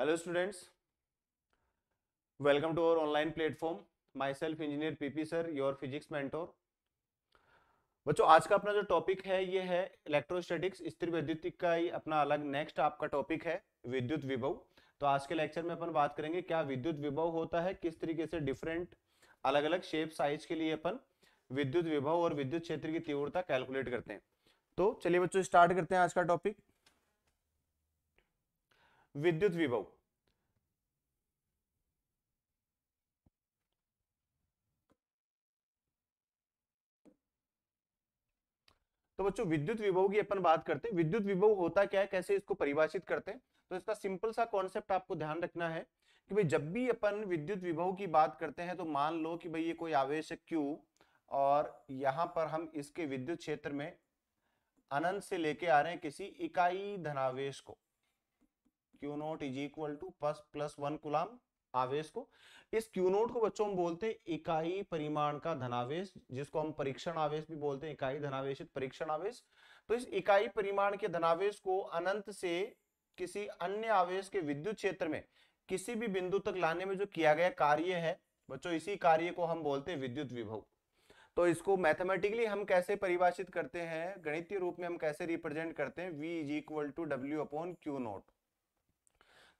Hello students welcome to our online platform myself engineer PP sir your physics mentor बच्चों आज का अपना जो टॉपिक है ये है इलेक्ट्रोस्टैटिक्स स्त्री विद्युत का ही अपना अलग नेक्स्ट आपका टॉपिक है विद्युत विभव तो आज के लेक्चर में अपन बात करेंगे क्या विद्युत विभव होता है किस तरीके से डिफरेंट अलग अलग शेप साइज के लिए अपन विद्युत विभव और विद्युत क्षेत्र की तीव्रता कैलकुलेट करते हैं तो चलिए बच्चों स्टार्ट करते हैं आज का टॉपिक विद्युत विभव तो बच्चों विद्युत विभव की अपन बात करते हैं विद्युत विभव होता क्या है कैसे इसको परिभाषित करते हैं तो इसका सिंपल सा कॉन्सेप्ट आपको ध्यान रखना है कि भाई जब भी अपन विद्युत विभव की बात करते हैं तो मान लो कि भाई ये कोई आवेश है क्यू और यहां पर हम इसके विद्युत क्षेत्र में अनंत से लेके आ रहे हैं किसी इकाई धनावेश को Q naught is equal to plus plus one coulomb आवेश को इस क्यू नोट को बच्चों हम बोलते हैं इकाई परिमाण का धनावेश जिसको हम परीक्षण आवेश भी बोलते हैं इकाई धनावेश परीक्षण आवेश तो इस इकाई परिमाण के धनावेश को अनंत से किसी अन्य आवेश के विद्युत क्षेत्र में किसी भी बिंदु तक लाने में जो किया गया कार्य है बच्चों इसी कार्य को हम बोलते हैं विद्युत विभव तो इसको मैथमेटिकली हम कैसे परिभाषित करते हैं गणितीय रूप में हम कैसे रिप्रेजेंट करते हैं V is equal to W upon Q naught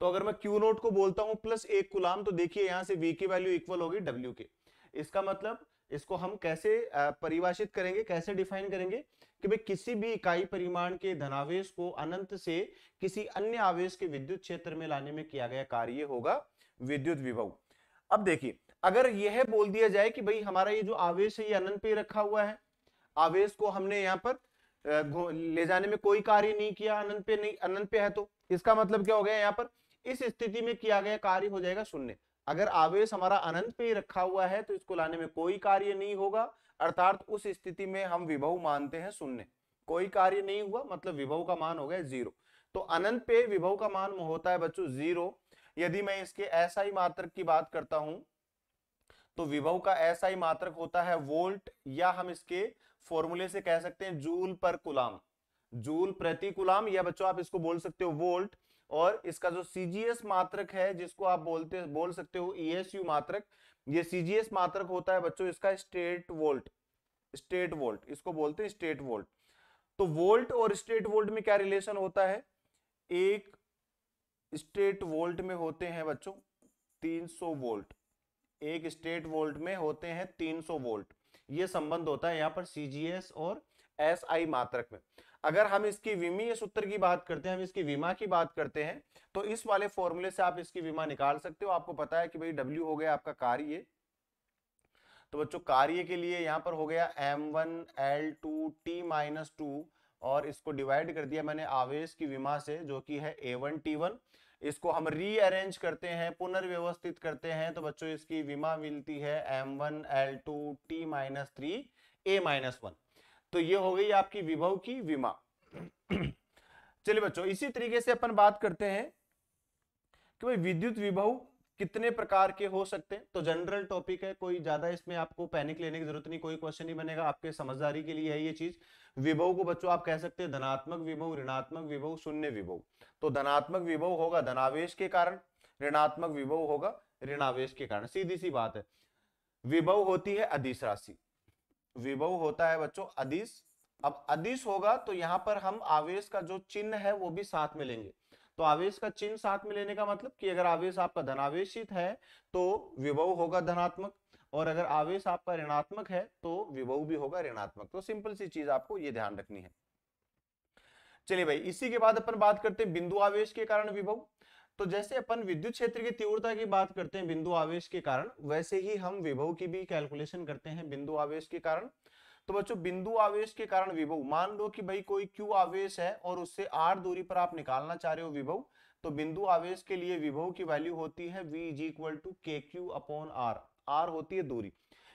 तो अगर मैं क्यू नोट को बोलता हूं प्लस एक कुलाम तो देखिए यहां से वी की वैल्यू इक्वल होगी डब्ल्यू के इसका मतलब इसको हम कैसे परिभाषित करेंगे कैसे डिफाइन करेंगे कि भाई किसी भी इकाई परिमाण के धनावेश को अनंत से किसी अन्य आवेश के विद्युत क्षेत्र में लाने में किया गया कार्य होगा विद्युत विभव अब देखिए अगर यह बोल दिया जाए कि भाई हमारा ये जो आवेश है ये अनंत पे रखा हुआ है आवेश को हमने यहाँ पर ले जाने में कोई कार्य नहीं किया अनंत पे नहीं अनंत पे है तो इसका मतलब क्या हो गया यहाँ पर इस स्थिति में किया गया कार्य हो जाएगा शून्य अगर आवेश हमारा अनंत पे रखा हुआ है तो इसको लाने में कोई कार्य नहीं होगा अर्थात उस स्थिति में हम विभव मानते हैं शून्य कोई कार्य नहीं हुआ मतलब विभव का मान हो गया जीरो तो अनंत पे विभव का मान होता है बच्चों जीरो यदि मैं इसके ऐसा ही मात्रक की बात करता हूं तो विभव का ऐसा ही मात्रक होता है वोल्ट या हम इसके फॉर्मूले से कह सकते हैं जूल पर कुलाम जूल प्रति कुलाम या बच्चों आप इसको बोल सकते हो वोल्ट और इसका जो सीजीएस मात्रक है जिसको आप बोलते बोल सकते हो ईएसयू e मात्रक ये सीजीएस मात्रक होता है बच्चों इसका स्टेट वोल्ट स्टेट वोल्ट इसको बोलते हैं स्टेट वोल्ट तो वोल्ट और स्टेट वोल्ट में क्या रिलेशन होता है एक स्टेट वोल्ट में होते हैं बच्चों 300 वोल्ट एक स्टेट वोल्ट में होते हैं 300 वोल्ट ये संबंध होता है यहाँ पर सीजीएस और आई मात्रक में अगर हम इसकी विमीय सूत्र की बात करते हैं हम इसकी विमा की बात करते हैं तो इस वाले फॉर्मूले से आप इसकी विमा निकाल सकते हो आपको पता है कि भाई डब्ल्यू हो गया आपका कार्य तो बच्चों कार्य के लिए यहाँ पर हो गया M one L two T minus two और इसको डिवाइड कर दिया मैंने आवेश की विमा से जो कि है ए वन टी वन इसको हम रीअरेंज करते हैं पुनर्व्यवस्थित करते हैं तो बच्चों इसकी विमा मिलती है M one L two T minus three A minus one तो ये हो गई आपकी विभव की विमा चलिए बच्चों इसी तरीके से अपन बात करते हैं कि भाई विद्युत विभव कितने प्रकार के हो सकते हैं तो जनरल टॉपिक है कोई ज्यादा इसमें आपको पैनिक लेने की जरूरत नहीं कोई क्वेश्चन नहीं बनेगा आपके समझदारी के लिए है ये चीज विभव को बच्चों आप कह सकते हैं धनात्मक विभव ऋणात्मक विभव शून्य विभव तो धनात्मक विभव होगा धनावेश के कारण ऋणात्मक विभव होगा ऋणावेश के कारण सीधी सी बात है विभव होती है अधिस राशि विभव होता है बच्चों अधिस अब अधिस होगा तो यहाँ पर हम आवेश का जो चिन्ह है वो भी साथ में लेंगे तो आवेश का चिन्ह साथ में लेने का मतलब कि अगर आवेश आपका धनावेशित है तो विभव होगा धनात्मक और अगर आवेश आपका ऋणात्मक है तो विभव भी होगा ऋणात्मक तो सिंपल सी चीज आपको ये ध्यान रखनी है चलिए भाई इसी के बाद अपन बात करते हैं बिंदु आवेश के कारण विभव तो जैसे अपन विद्युत क्षेत्र की तीव्रता की बात करते हैं बिंदु आवेश के कारण वैसे ही हम विभव की भी कैलकुलेशन करते हैं बिंदु आवेश के कारण तो बच्चों बिंदु आवेश के कारण विभव मान लो कि भाई कोई क्यू आवेश है और उससे आर दूरी पर आप निकालना चाह रहे हो विभव तो बिंदु आवेश के लिए विभव की वैल्यू होती है V is equal to K Q upon R R होती है दूरी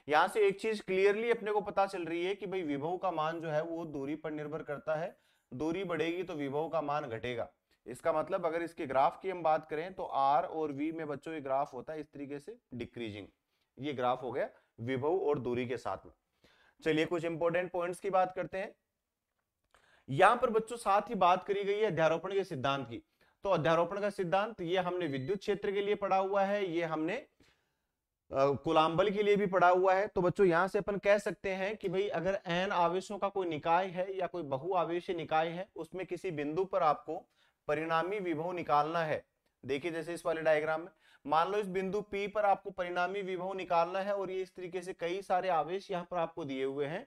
यहां से एक चीज क्लियरली अपने को पता चल रही है कि भाई विभव का मान जो है वो दूरी पर निर्भर करता है दूरी बढ़ेगी तो विभव का मान घटेगा इसका मतलब अगर इसके ग्राफ की हम बात करें तो आर और वी में बच्चों ये ग्राफ होता है इस तरीके से डिक्रीजिंग ये ग्राफ हो गया विभव और दूरी के साथ में चलिए कुछ इंपोर्टेंट पॉइंट्स की बात करते हैं यहां पर बच्चों साथ ही बात करी गई है अध्यारोपण के सिद्धांत की तो अध्यारोपण का सिद्धांत ये हमने विद्युत क्षेत्र के लिए पढ़ा हुआ है ये हमने कुलाम्बल के लिए भी पढ़ा हुआ है तो बच्चों यहां से अपन कह सकते हैं कि भाई अगर एन आवेशों का कोई निकाय है या कोई बहु आवेश निकाय है उसमें किसी बिंदु पर आपको परिणामी विभव निकालना है देखिए जैसे इस वाले डायग्राम में मान लो इस बिंदु P पर आपको परिणामी विभव निकालना है और ये इस तरीके से कई सारे आवेश यहाँ पर आपको दिए हुए हैं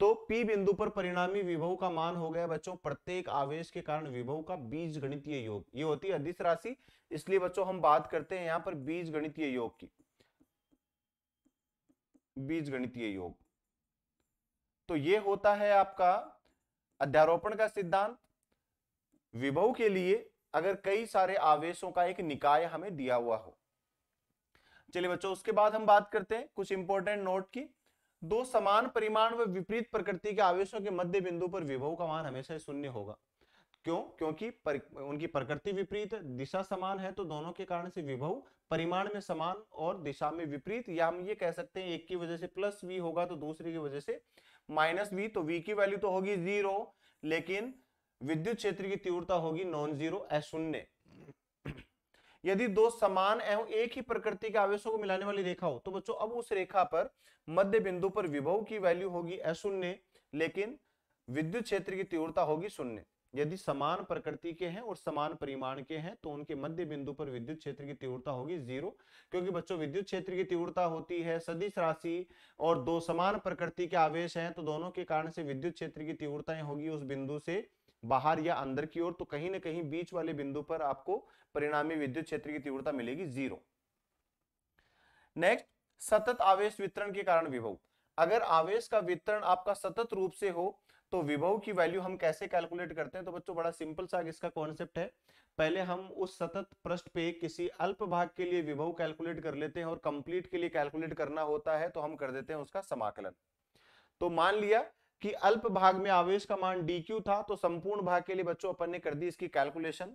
तो P बिंदु पर परिणामी विभव का मान हो गया बच्चों प्रत्येक आवेश के कारण विभव का बीज गणितीय योग ये होती है अधिस राशि इसलिए बच्चों हम बात करते हैं यहाँ पर बीज गणितीय योग की बीज गणितीय योग तो ये होता है आपका अध्यारोपण का सिद्धांत विभव के लिए अगर कई सारे आवेशों का एक निकाय हमें दिया हुआ हो चलिए बच्चों उसके बाद हम बात करते हैं कुछ इंपॉर्टेंट नोट की दो समान परिमाण व विपरीत प्रकृति के आवेशों के मध्य बिंदु पर विभव का मान हमेशा शून्य होगा क्यों क्योंकि पर, उनकी प्रकृति विपरीत दिशा समान है तो दोनों के कारण से विभव परिमाण में समान और दिशा में विपरीत या हम ये कह सकते हैं एक की वजह से प्लस वी होगा तो दूसरी की वजह से माइनस वी तो वी की वैल्यू तो होगी जीरो लेकिन विद्युत क्षेत्र की तीव्रता होगी नॉन जीरो शून्य यदि दो समान एवं एक ही प्रकृति के आवेशों को मिलाने वाली रेखा हो तो बच्चों अब उस रेखा पर मध्य बिंदु पर विभव की वैल्यू होगी अशून्य लेकिन विद्युत क्षेत्र की तीव्रता होगी शून्य यदि समान प्रकृति के हैं और समान परिमाण के हैं तो उनके मध्य बिंदु पर विद्युत क्षेत्र की तीव्रता होगी जीरो क्योंकि बच्चों विद्युत क्षेत्र की तीव्रता होती है सदिश राशि और दो समान प्रकृति के आवेश हैं तो दोनों के कारण से विद्युत क्षेत्र की तीव्रताएं होगी उस बिंदु से बाहर या अंदर की ओर तो कहीं ना कहीं बीच वाले बिंदु पर आपको परिणामी विद्युत क्षेत्र की तीव्रता मिलेगी जीरो नेक्स्ट सतत आवेश वितरण के कारण विभव अगर आवेश का वितरण आपका सतत रूप से हो तो विभव की वैल्यू हम कैसे कैलकुलेट करते हैं तो बच्चों बड़ा सिंपल सा इसका कॉन्सेप्ट है पहले हम उस सतत पृष्ठ पे किसी अल्प भाग के लिए विभव कैलकुलेट कर लेते हैं और कंप्लीट के लिए कैलकुलेट करना होता है तो हम कर देते हैं उसका समाकलन तो मान लिया कि अल्प भाग में आवेश का मान dq था तो संपूर्ण भाग के लिए बच्चों अपन ने कर दी इसकी कैलकुलेशन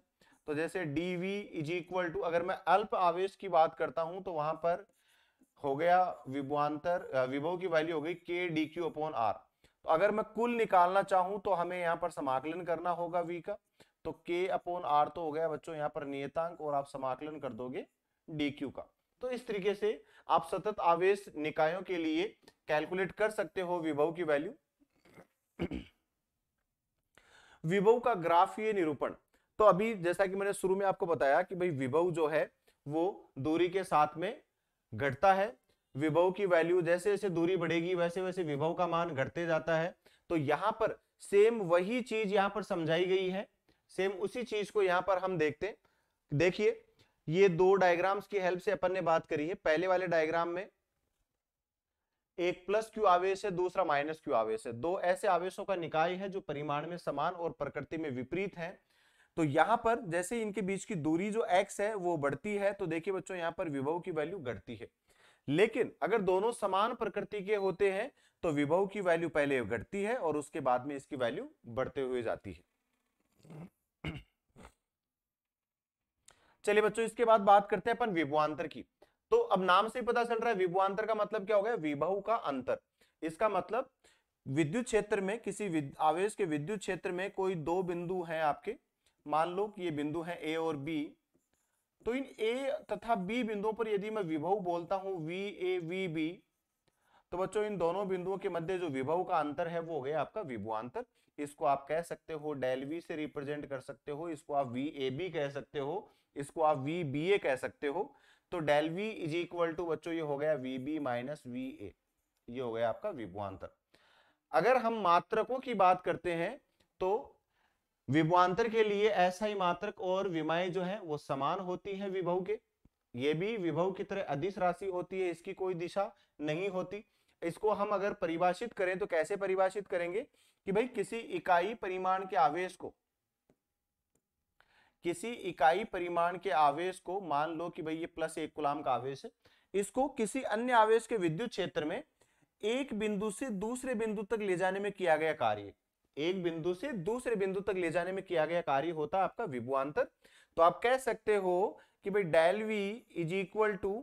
तो जैसे dv इज इक्वल टू अगर मैं अल्प आवेश की बात करता हूं तो वहां पर हो गया विभवान्तर विभव की वैल्यू हो गई के डी क्यू अपॉन आर तो अगर मैं कुल निकालना चाहूं तो हमें यहाँ पर समाकलन करना होगा v का तो के अपॉन आर तो हो गया बच्चों यहाँ पर नियतांक और आप समाकलन कर दोगे डी क्यू का तो इस तरीके से आप सतत आवेश निकायों के लिए कैलकुलेट कर सकते हो विभव की वैल्यू विभव का ग्राफीय निरूपण तो अभी जैसा कि मैंने शुरू में आपको बताया कि भाई विभव जो है वो दूरी के साथ में घटता है विभव की वैल्यू जैसे जैसे दूरी बढ़ेगी वैसे वैसे विभव का मान घटते जाता है तो यहां पर सेम वही चीज यहां पर समझाई गई है सेम उसी चीज को यहां पर हम देखते देखिए ये दो डायग्राम्स की हेल्प से अपन ने बात करी है पहले वाले डायग्राम में एक प्लस क्यू आवेश है दूसरा माइनस क्यू आवेश है दो ऐसे आवेशों का निकाय है जो परिमाण में समान और प्रकृति में विपरीत है तो यहाँ पर जैसे इनके बीच की दूरी जो एक्स है वो बढ़ती है तो देखिए बच्चों यहाँ पर विभव की वैल्यू घटती है लेकिन अगर दोनों समान प्रकृति के होते हैं तो विभव की वैल्यू पहले घटती है और उसके बाद में इसकी वैल्यू बढ़ते हुए जाती है चलिए बच्चों इसके बाद बात करते हैं अपन विभवांतर की तो अब नाम से ही पता चल रहा है विभवांतर का मतलब क्या हो गया विभव का अंतर इसका मतलब विद्युत क्षेत्र में किसी आवेश के विद्युत क्षेत्र में कोई दो बिंदु हैं आपके मान लो कि ये बिंदु है ए और बी तो इन ए तथा बी बिंदुओं पर यदि मैं विभव बोलता हूं वी ए वी बी तो बच्चों इन दोनों बिंदुओं के मध्य जो विभव का अंतर है वो हो गया आपका विभवांतर इसको आप कह सकते हो डेल वी से रिप्रेजेंट कर सकते हो इसको आप वी ए बी कह सकते हो इसको आप वी बी ए कह सकते हो तो del V is equal to बच्चों ये हो गया V B minus V A ये हो गया आपका विभवान्तर अगर हम मात्रकों की बात करते हैं तो विभवान्तर के लिए ऐसा ही मात्रक और विमाएं जो है वो समान होती है विभव के ये भी विभव की तरह अधिस राशि होती है इसकी कोई दिशा नहीं होती इसको हम अगर परिभाषित करें तो कैसे परिभाषित करेंगे कि भाई किसी इकाई परिमाण के आवेश को किसी इकाई परिमाण के आवेश को मान लो कि भाई ये प्लस एक गुलाम का आवेश है इसको किसी अन्य आवेश के विद्युत क्षेत्र में एक बिंदु से दूसरे बिंदु तक ले जाने में किया गया कार्य एक बिंदु से दूसरे बिंदु तक ले जाने में किया गया कार्य होता है आपका विभुआंतर तो आप कह सकते हो कि भाई del V is equal to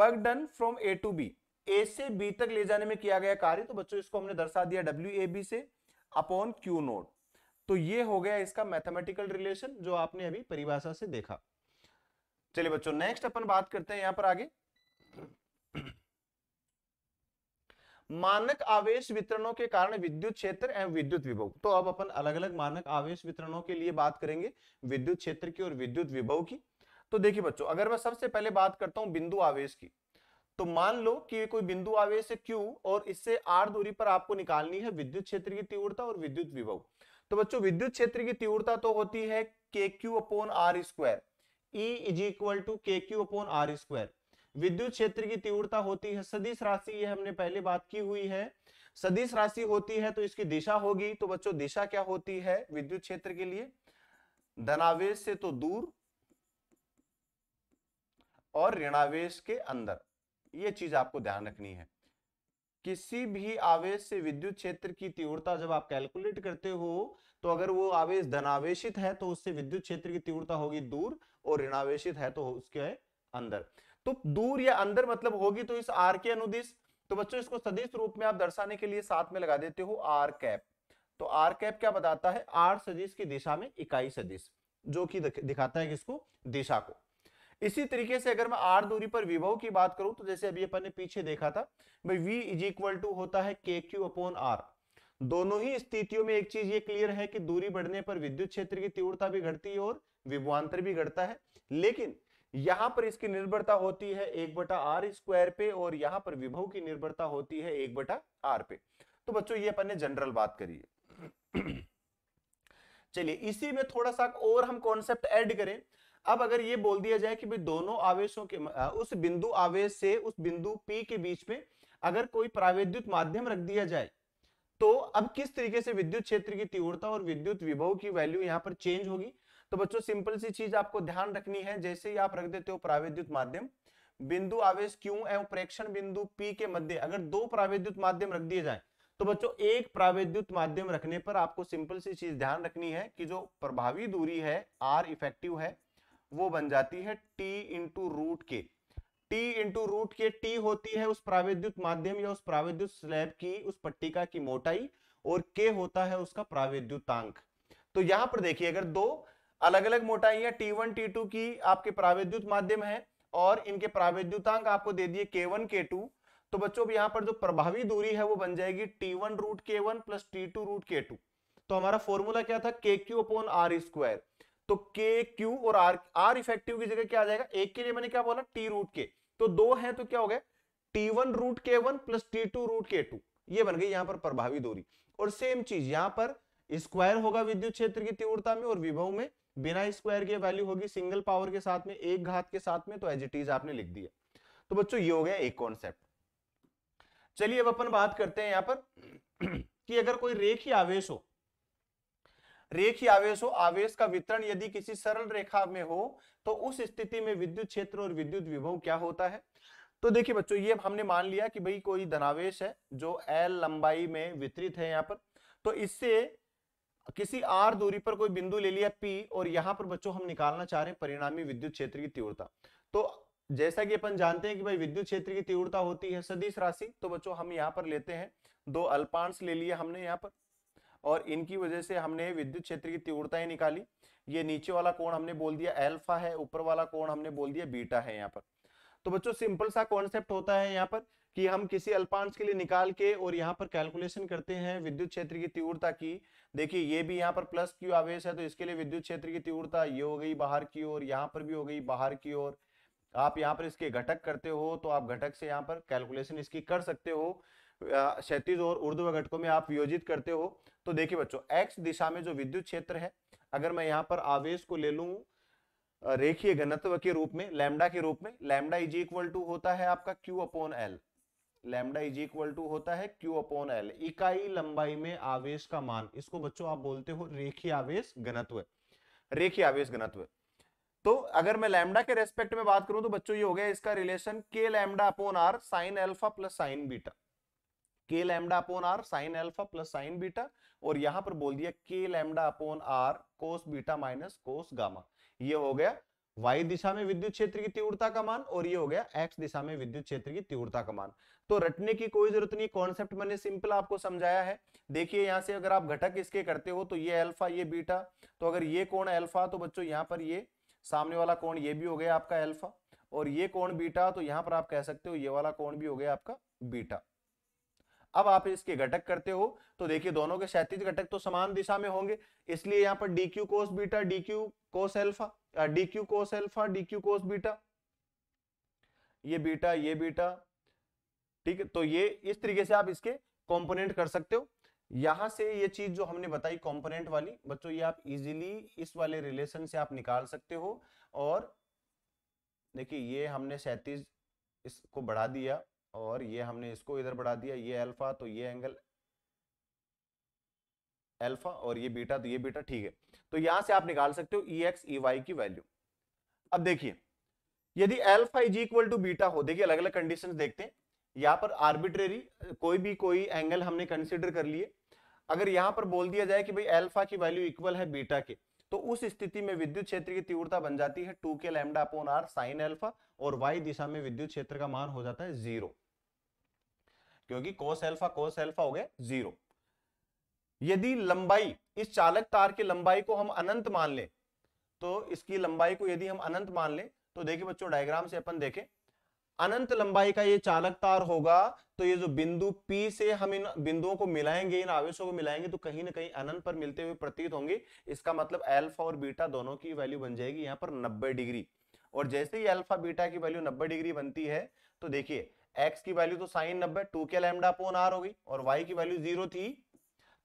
work done from A to B A से बी तक ले जाने में किया गया कार्य तो बच्चों इसको हमने दर्शा दिया डब्ल्यू ए बी से अपॉन क्यू नोट तो ये हो गया इसका मैथमेटिकल रिलेशन जो आपने अभी परिभाषा से देखा चलिए बच्चों नेक्स्ट अपन बात करते हैं यहां पर आगे मानक आवेश वितरणों के कारण विद्युत क्षेत्र एवं विद्युत विभव तो अब अपन अलग अलग मानक आवेश वितरणों के लिए बात करेंगे विद्युत क्षेत्र की और विद्युत विभव की तो देखिए बच्चों अगर मैं सबसे पहले बात करता हूं बिंदु आवेश की तो मान लो कि कोई बिंदु आवेश है क्यू और इससे आर दूरी पर आपको निकालनी है विद्युत क्षेत्र की तीव्रता और विद्युत विभव तो बच्चों विद्युत क्षेत्र की तीव्रता तो होती है K Q upon R square E is equal to K Q upon R square विद्युत क्षेत्र की तीव्रता होती है सदिश राशि ये हमने पहले बात की हुई है सदिश राशि होती है तो इसकी दिशा होगी तो बच्चों दिशा क्या होती है विद्युत क्षेत्र के लिए धनावेश से तो दूर और ऋणावेश के अंदर ये चीज आपको ध्यान रखनी है किसी भी आवेश से विद्युत क्षेत्र की तीव्रता जब आप कैलकुलेट करते हो तो अगर वो आवेश धनावेशित है तो उससे विद्युत क्षेत्र की तीव्रता होगी दूर और ऋणावेशित है तो उसके अंदर तो दूर या अंदर मतलब होगी तो इस आर के अनुदिश तो बच्चों इसको सदिश रूप में आप दर्शाने के लिए साथ में लगा देते हो आर कैप तो आर कैप क्या बताता है आर सदिश की दिशा में इकाई सदिश जो कि दिखाता है किसको दिशा को इसी तरीके से अगर मैं आर दूरी पर विभव की बात करूं तो जैसे अभी अपन ने पीछे देखा था भाई वी इज इक्वल टू होता है के क्यू अपॉन आर दोनों ही स्थितियों में एक चीज ये क्लियर है कि दूरी बढ़ने पर विद्युत क्षेत्र की तीव्रता भी घटती है और विभवांतर भी घटता है लेकिन यहां पर इसकी निर्भरता होती है एक बटा आर स्क्वायर पे और यहां पर विभव की निर्भरता होती है एक बटा आर पे तो बच्चों ये अपन ने जनरल बात करी है चलिए इसी में थोड़ा सा और हम कॉन्सेप्ट ऐड करें अब अगर ये बोल दिया जाए कि भाई दोनों आवेशों के उस बिंदु आवेश से उस बिंदु P के बीच में अगर कोई प्राविद्युत माध्यम रख दिया जाए तो अब किस तरीके से विद्युत क्षेत्र की तीव्रता और विद्युत विभव की वैल्यू यहाँ पर चेंज होगी तो बच्चों सिंपल सी चीज आपको ध्यान रखनी है जैसे ही आप रख देते हो प्राविद्युत माध्यम बिंदु आवेश Q एवं प्रेक्षण बिंदु P के मध्य अगर दो प्राविद्युत माध्यम रख दिए जाए तो बच्चों एक प्राविद्युत माध्यम रखने पर आपको सिंपल सी चीज ध्यान रखनी है कि जो प्रभावी दूरी है आर इफेक्टिव है वो बन जाती है T into root K T into root K T होती है उस प्राविद्युत माध्यम या उस प्राविद्युत स्लैब की उस पट्टिका की मोटाई और के होता है उसका प्राविद्युतांक तो यहां पर देखिए अगर दो अलग अलग मोटाई है टी वन टी टू की आपके प्राविद्युत माध्यम है और इनके प्राविद्युतांक आपको दे दिए के वन के टू तो बच्चों अब यहाँ पर जो प्रभावी दूरी है वो बन जाएगी T one root K one plus T two root K two तो हमारा फॉर्मूला क्या था के क्यू अपॉन आर स्क्वायर तो के क्यू और आर आर इफेक्टिव की जगह क्या आ जाएगा एक के लिए मैंने क्या बोला टी रूट के तो दो है तो क्या हो गया T one root K one plus T two root K two ये बन गई यहाँ पर प्रभावी दूरी और सेम चीज यहाँ पर स्क्वायर होगा विद्युत क्षेत्र की तीव्रता में और विभव में बिना स्क्वायर की वैल्यू होगी सिंगल पावर के साथ में एक घात के साथ में तो एज इट इज आपने लिख दिया तो बच्चों ये हो गया एक कॉन्सेप्ट चलिए अब अपन बात करते हैं यहाँ पर कि अगर कोई रेखी आवेश हो रेखी आवेश हो आवेश का वितरण यदि किसी सरल रेखा में हो तो उस स्थिति में विद्युत क्षेत्र और विद्युत विभव क्या होता है तो देखिए बच्चों ये हमने मान लिया कि भाई कोई धनावेश है जो एल लंबाई में वितरित है यहाँ पर तो इससे किसी आर दूरी पर कोई बिंदु ले लिया पी और यहाँ पर बच्चों हम निकालना चाह रहे हैं परिणामी विद्युत क्षेत्र की तीव्रता तो जैसा कि अपन जानते हैं कि भाई विद्युत क्षेत्र की तीव्रता होती है सदिश राशि तो बच्चों हम यहाँ पर लेते हैं दो अल्पांश ले लिया हमने यहाँ पर और इनकी वजह से हमने विद्युत क्षेत्र की ही निकाली ये नीचे वाला कोण हमने बोल दिया एल्फा है ऊपर वाला कोण हमने बोल दिया बीटा है यहाँ पर तो बच्चों सिंपल सा कॉन्सेप्ट होता है यहाँ पर कि हम किसी अल्पांश के लिए निकाल के और यहाँ पर कैलकुलेशन करते हैं विद्युत क्षेत्र की तीव्रता की देखिए ये भी यहाँ पर प्लस क्यू आवेश है तो इसके लिए विद्युत क्षेत्र की तीव्रता ये हो गई बाहर की ओर यहाँ पर भी हो गई बाहर की ओर आप यहाँ पर इसके घटक करते हो तो आप घटक से यहाँ पर कैलकुलेशन इसकी कर सकते हो क्षतिज और ऊर्ध्व घटकों में आप वियोजित करते हो तो देखिए बच्चों एक्स दिशा में जो विद्युत क्षेत्र है अगर मैं यहाँ पर आवेश को ले लू रेखीय घनत्व के रूप में लैमडा के रूप में लैमडा इज इक्वल टू होता है आपका Q upon L lambda is equal to होता है क्यू अपोन एल इकाई लंबाई में आवेश का मान इसको बच्चों आप बोलते हो रेखीय आवेश घनत्व रेखीय आवेश घनत्व तो अगर मैं लैमडा के रेस्पेक्ट में बात करूं तो बच्चों ये हो गया इसका relation K lambda upon R sine alpha plus sine beta K lambda upon R sine alpha plus sine beta और यहां पर बोल दिया K lambda upon R cos beta minus cos gamma ये हो गया वाई दिशा में विद्युत क्षेत्र की तीव्रता का मान और ये हो गया एक्स दिशा में विद्युत क्षेत्र की तीव्रता का मान तो रटने की कोई जरूरत नहीं कॉन्सेप्ट मैंने सिंपल आपको समझाया है देखिए यहाँ से अगर आप घटक इसके करते हो तो ये अल्फा ये बीटा तो अगर ये कोण अल्फा तो बच्चों यहाँ पर ये सामने वाला कोण ये भी हो गया आपका अल्फा और ये कोण बीटा तो यहाँ पर आप कह सकते हो ये वाला कोण भी हो गया आपका बीटा अब आप इसके घटक करते हो तो देखिए दोनों के क्षैतिज घटक तो समान दिशा में होंगे इसलिए यहाँ पर D Q cos beta D Q cos alpha D Q cos alpha D Q cos beta ये बीटा ये बीटा ठीक है तो ये इस तरीके से आप इसके कॉम्पोनेंट कर सकते हो यहां से ये चीज जो हमने बताई कंपोनेंट वाली बच्चों ये आप इजीली इस वाले रिलेशन से आप निकाल सकते हो और देखिए ये हमने सैतीस इसको बढ़ा दिया और ये हमने इसको इधर बढ़ा दिया ये अल्फा तो ये एंगल अल्फा और ये बीटा तो ये बीटा ठीक है तो यहां से आप निकाल सकते हो ई एक्स ई वाई की वैल्यू अब देखिए यदि alpha is equal to beta हो देखिए अलग अलग कंडीशन देखते हैं यहाँ पर आर्बिट्रेरी कोई भी कोई एंगल हमने कंसिडर कर लिए अगर यहां पर बोल दिया जाए कि भाई अल्फा की वैल्यू इक्वल है बीटा के तो उस स्थिति में विद्युत क्षेत्र की तीव्रता बन जाती है two K lambda upon R sine alpha और वाई दिशा में विद्युत क्षेत्र का मान हो जाता है जीरो क्योंकि कोस एल्फा कोस एल्फा हो गया जीरो यदि लंबाई इस चालक तार की लंबाई को हम अनंत मान लें तो इसकी लंबाई को यदि हम अनंत मान लें तो देखिए बच्चों डायग्राम से अपन देखें अनंत लंबाई का ये चालक तार होगा तो ये जो बिंदु P से हम इन बिंदुओं को मिलाएंगे इन आवेशों को मिलाएंगे तो कहीं ना कहीं अनंत पर मिलते हुए प्रतीत होंगे इसका मतलब अल्फा और बीटा दोनों की वैल्यू बन जाएगी यहाँ पर 90 डिग्री और जैसे ही अल्फा बीटा की वैल्यू 90 डिग्री बनती है तो देखिए एक्स की वैल्यू तो साइन नब्बे to K lambda upon R हो गई और वाई की वैल्यू जीरो थी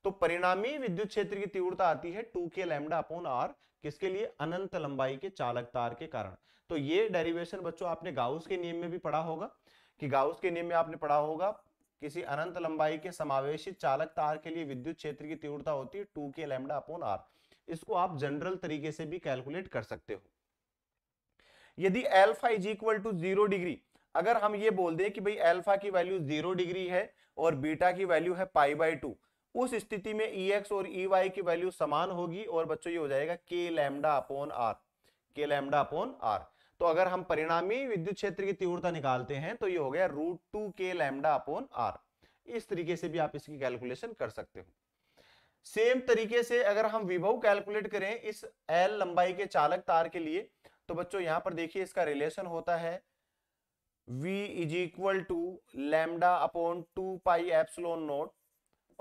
तो परिणामी विद्युत क्षेत्र की तीव्रता आती है two K lambda upon are किसके लिए अनंत लंबाई के चालक तार के कारण तो ये डेरिवेशन बच्चों आपने गाउस के नियम में भी पढ़ा होगा कि गाउस के नियम में आपने पढ़ा होगा किसी अनंत लंबाई के समावेशित चालक तार के लिए विद्युत क्षेत्र की तीव्रता होती है टू के लेमडा अपोन आर इसको आप जनरल तरीके से भी कैलकुलेट कर सकते हो यदि alpha is equal to zero degree अगर हम ये बोल दें कि भाई एल्फा की वैल्यू जीरो डिग्री है और बीटा की वैल्यू है पाई बाई टू उस स्थिति में ई e एक्स और ई e वाई की वैल्यू समान होगी और बच्चों ये हो जाएगा K lambda upon R K lambda upon R तो अगर हम परिणामी विद्युत क्षेत्र की तीव्रता निकालते हैं तो ये हो गया root two K lambda upon R इस तरीके से भी आप इसकी कैलकुलेशन कर सकते हो सेम तरीके से अगर हम विभव कैलकुलेट करें इस एल लंबाई के चालक तार के लिए तो बच्चों यहां पर देखिए इसका रिलेशन होता है V is equal to lambda upon two pi epsilon naught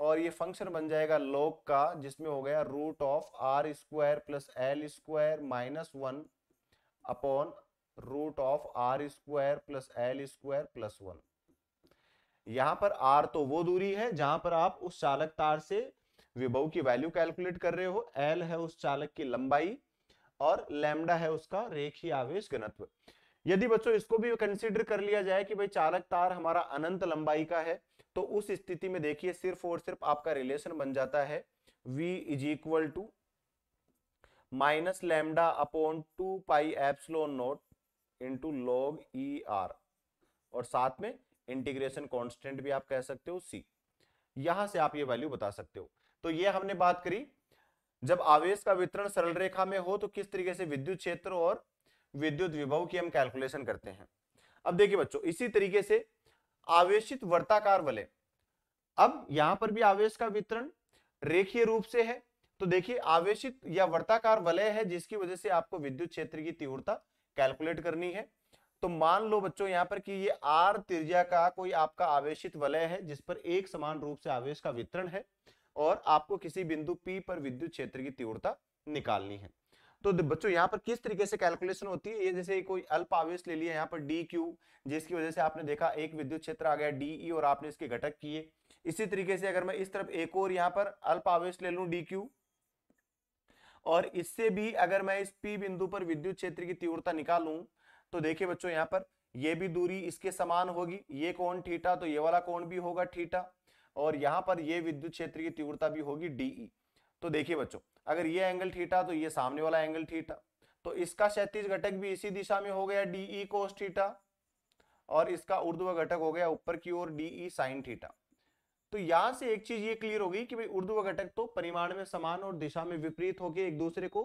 और ये फंक्शन बन जाएगा लॉग का जिसमें हो गया root of R square plus L square minus one upon root of R square plus L square plus one यहां पर आर तो वो दूरी है जहां पर आप उस चालक तार से विभव की वैल्यू कैलकुलेट कर रहे हो एल है उस चालक की लंबाई और लैम्डा है उसका रेखी आवेश घनत्व यदि बच्चों इसको भी कंसिडर कर लिया जाए कि भाई चालक तार हमारा अनंत लंबाई का है तो उस स्थिति में देखिए सिर्फ और सिर्फ आपका रिलेशन बन जाता है v is equal to minus lambda upon two pi epsilon naught into log E R और साथ में इंटीग्रेशन कांस्टेंट भी आप कह सकते हो सी यहां से आप ये वैल्यू बता सकते हो तो ये हमने बात करी जब आवेश का वितरण सरल रेखा में हो तो किस तरीके से विद्युत क्षेत्र और विद्युत विभव की हम कैलकुलेशन करते हैं अब देखिए बच्चों इसी तरीके से आवेशित वर्ताकार वलय अब यहां पर भी आवेश का वितरण रेखीय रूप से है तो देखिए आवेशित या वर्ताकार वलय है जिसकी वजह से आपको विद्युत क्षेत्र की तीव्रता कैलकुलेट करनी है तो मान लो बच्चों यहाँ पर कि ये आर त्रिज्या का कोई आपका आवेशित वलय है जिस पर एक समान रूप से आवेश का वितरण है और आपको किसी बिंदु पी पर विद्युत क्षेत्र की तीव्रता निकालनी है तो बच्चों यहाँ पर किस तरीके से कैलकुलेशन होती है ये जैसे कोई अल्प आवेश ले लिया यहाँ पर डी क्यू जिसकी वजह से आपने देखा एक विद्युत क्षेत्र आ गया डी ई e और आपने इसके घटक किए इसी तरीके से अगर मैं इस तरफ एक और यहाँ पर अल्प आवेश ले लू डी क्यू और इससे भी अगर मैं इस पी बिंदु पर विद्युत क्षेत्र की तीव्रता निकाल तो देखिये बच्चों यहाँ पर ये भी दूरी इसके समान होगी ये कौन ठीठा तो ये वाला कौन भी होगा ठीठा और यहाँ पर ये विद्युत क्षेत्र की तीव्रता भी होगी डीई e। तो देखिए बच्चों अगर ये एंगल थीटा तो ये सामने वाला एंगल थीटा तो इसका क्षेत्रीय घटक भी इसी दिशा में हो गया डीई कोस e थीटा और इसका ऊर्ध्व घटक हो गया ऊपर की ओर डीई साइन e थीटा तो यहां से एक चीज ये क्लियर हो गई कि भाई उर्दू व घटक तो परिमाण में समान और दिशा में विपरीत होकर एक दूसरे को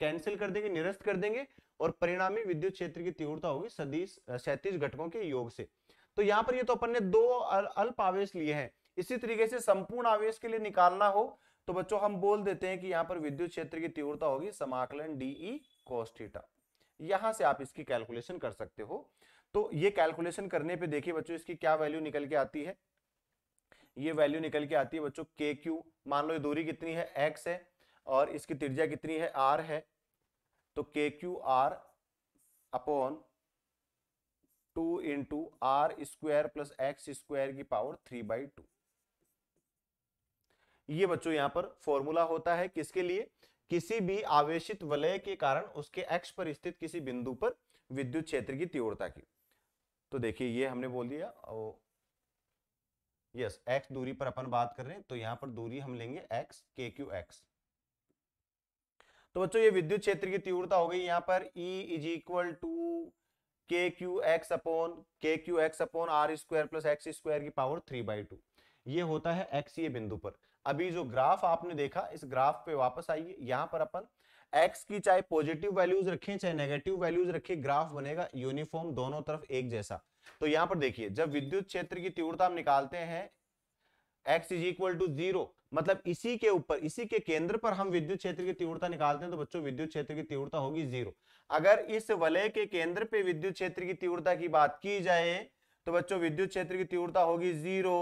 कैंसिल कर देंगे निरस्त कर देंगे और परिणामी विद्युत क्षेत्र की तीव्रता होगी सदीश सैतीस घटकों के योग से तो यहाँ पर ये तो अपन ने दो अल्प आवेश लिए हैं इसी तरीके से संपूर्ण आवेश के लिए निकालना हो तो बच्चों हम बोल देते हैं कि यहाँ पर विद्युत क्षेत्र की तीव्रता होगी समाकलन डीई कोस्टीटा यहां से आप इसकी कैलकुलेशन कर सकते हो तो ये कैलकुलेशन करने पे देखिए बच्चों इसकी क्या वैल्यू निकल के आती है ये वैल्यू निकल के आती है बच्चों के क्यू मान लो ये दूरी कितनी है एक्स है और इसकी त्रिज्या कितनी है आर है तो K Q R upon two into R square plus X square की पावर थ्री बाई टू ये बच्चों यहां पर फॉर्मूला होता है किसके लिए किसी भी आवेशित वलय के कारण उसके एक्स पर स्थित किसी बिंदु पर विद्युत क्षेत्र की तीव्रता की तो देखिए ये हमने बोल दिया और यस एक्स दूरी पर अपन बात कर रहे हैं तो यहाँ पर दूरी हम लेंगे एक्स के क्यू एक्स तो बच्चों ये विद्युत क्षेत्र की तीव्रता हो गई यहाँ पर E is equal to K Q X upon K Q X upon R square plus X square की पावर थ्री बाई टू ये होता है एक्स ये बिंदु पर अभी जो ग्राफ आपने देखा इस ग्राफ पे वापस आइए यहाँ पर अपन एक्स की चाहे पॉजिटिव वैल्यूज रखें चाहे नेगेटिव वैल्यूज रखें ग्राफ बनेगा यूनिफॉर्म दोनों तरफ एक जैसा तो यहां पर देखिए जब विद्युत क्षेत्र की तीव्रता हम निकालते हैं X is equal to zero मतलब इसी के ऊपर इसी के केंद्र पर हम विद्युत क्षेत्र की तीव्रता निकालते हैं तो बच्चों विद्युत क्षेत्र की तीव्रता होगी जीरो अगर इस वलय के केंद्र पे विद्युत क्षेत्र की तीव्रता की बात की जाए तो बच्चों विद्युत क्षेत्र की तीव्रता होगी जीरो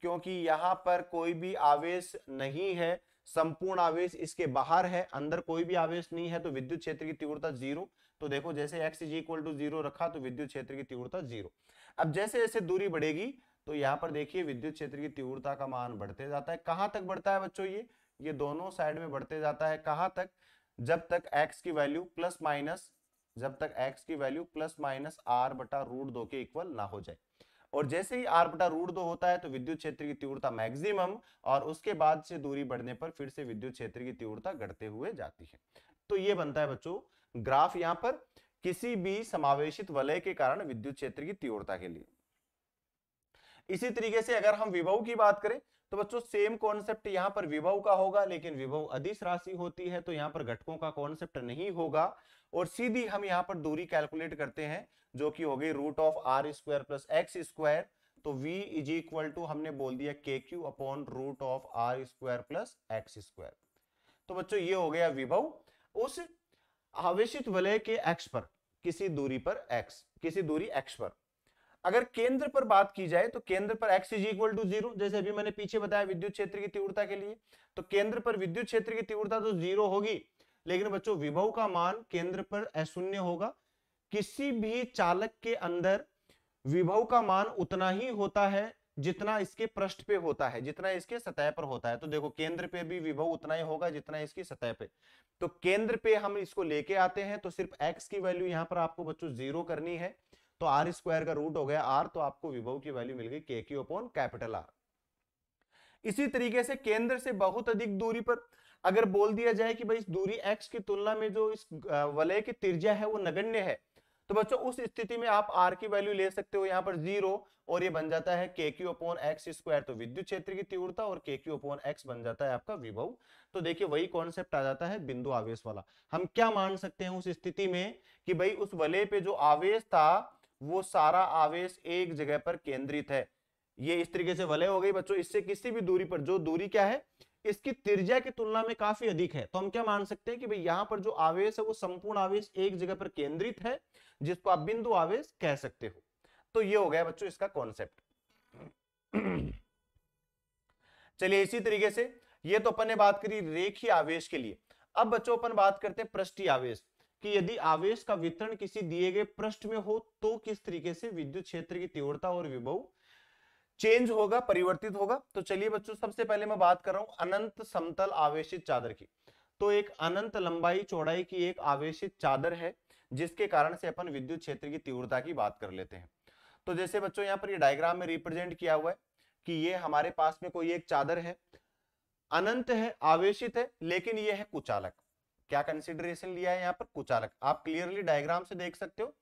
क्योंकि यहाँ पर कोई भी आवेश नहीं है संपूर्ण आवेश इसके बाहर है अंदर कोई भी आवेश नहीं है तो विद्युत क्षेत्र की तीव्रता जीरो तो देखो जैसे X is equal to zero रखा तो विद्युत क्षेत्र की तीव्रता जीरो अब जैसे जैसे दूरी बढ़ेगी तो यहाँ पर देखिए विद्युत क्षेत्र की तीव्रता का मान बढ़ते जाता है कहाँ तक बढ़ता है बच्चों ये ये दोनों साइड में बढ़ते जाता है कहाँ तक जब तक x की वैल्यू प्लस माइनस जब तक x की वैल्यू प्लस माइनस आर बटा रूट दो के इक्वल ना हो जाए और जैसे ही आर बटा रूट दो होता है तो विद्युत क्षेत्र की तीव्रता मैक्सिमम और उसके बाद से दूरी बढ़ने पर फिर से विद्युत क्षेत्र की तीव्रता घटते हुए जाती है तो ये बनता है बच्चों ग्राफ यहां पर किसी भी समावेशित वलय के कारण विद्युत क्षेत्र की तीव्रता के लिए इसी तरीके से अगर हम विभव की बात करें तो बच्चों सेम कॉन्सेप्ट यहां पर विभव का होगा लेकिन विभव अधिस राशि होती है तो यहां पर घटकों का कॉन्सेप्ट नहीं होगा और सीधी हम यहां पर दूरी कैलकुलेट करते हैं जो कि हो गई root of R square plus X square तो v इज इक्वल टू हमने बोल दिया K Q upon root of R square plus X square तो बच्चों ये हो गया विभव उस आवेशित वलय के एक्स पर किसी दूरी पर एक्स किसी दूरी एक्स पर अगर केंद्र पर बात की जाए तो केंद्र पर x is equal to zero जैसे अभी मैंने पीछे बताया विद्युत क्षेत्र की तीव्रता के लिए तो केंद्र पर विद्युत क्षेत्र की तीव्रता तो जीरो होगी लेकिन बच्चों विभव का मान केंद्र पर अशून्य होगा किसी भी चालक के अंदर विभव का मान उतना ही होता है जितना इसके पृष्ठ पे होता है जितना इसके सतह पर होता है तो देखो केंद्र पे भी विभव उतना ही होगा जितना इसकी सतह पे तो केंद्र पे हम इसको लेके आते हैं तो सिर्फ एक्स की वैल्यू यहाँ पर आपको बच्चों जीरो करनी है तो आर स्क्वायर का रूट हो गया आर तो आपको विभव की वैल्यू मिल गई के क्यू अपॉन कैपिटल आर इसी तरीके से केंद्र से बहुत अधिक दूरी पर अगर बोल दिया जाए कि भाई इस दूरी एक्स की तुलना में जो इस वलय की त्रिज्या है वो नगण्य है तो बच्चों उस स्थिति में आप आर की वैल्यू ले सकते हो यहाँ पर जीरो और ये बन जाता है K Q upon x square तो विद्युत क्षेत्र की तीव्रता और के क्यू अपॉन एक्स बन जाता है आपका विभव तो देखिए वही कॉन्सेप्ट आ जाता है बिंदु आवेश वाला हम क्या मान सकते हैं उस स्थिति में कि भाई उस वले पे जो आवेश था वो सारा आवेश एक जगह पर केंद्रित है ये इस तरीके से वले हो गई बच्चों इससे किसी भी दूरी पर जो दूरी क्या है इसकी त्रिज्या की तुलना में काफी अधिक है तो हम क्या मान सकते हैं कि भाई यहाँ पर जो आवेश है वो संपूर्ण आवेश एक जगह पर केंद्रित है जिसको आप बिंदु आवेश कह सकते हो तो ये हो गया बच्चों इसका कॉन्सेप्ट चलिए इसी तरीके से ये तो अपन ने बात करी रेखी आवेश के लिए अब बच्चों अपन बात करते हैं पृष्ठ आवेश कि यदि आवेश का वितरण किसी दिए गए पृष्ठ में हो तो किस तरीके से विद्युत क्षेत्र की तीव्रता और विभव चेंज होगा परिवर्तित होगा तो चलिए बच्चों सबसे पहले मैं बात कर रहा हूं अनंत समतल आवेशित चादर की तो एक अनंत लंबाई चौड़ाई की एक आवेशित चादर है जिसके कारण से अपन विद्युत क्षेत्र की तीव्रता की बात कर लेते हैं तो जैसे बच्चों यहाँ पर ये डायग्राम में रिप्रेजेंट किया हुआ है कि ये हमारे पास में कोई एक चादर है अनंत है आवेशित है लेकिन ये है कुचालक क्या कंसिडरेशन लिया है यहाँ पर कुचालक आप क्लियरली डायग्राम से देख सकते हो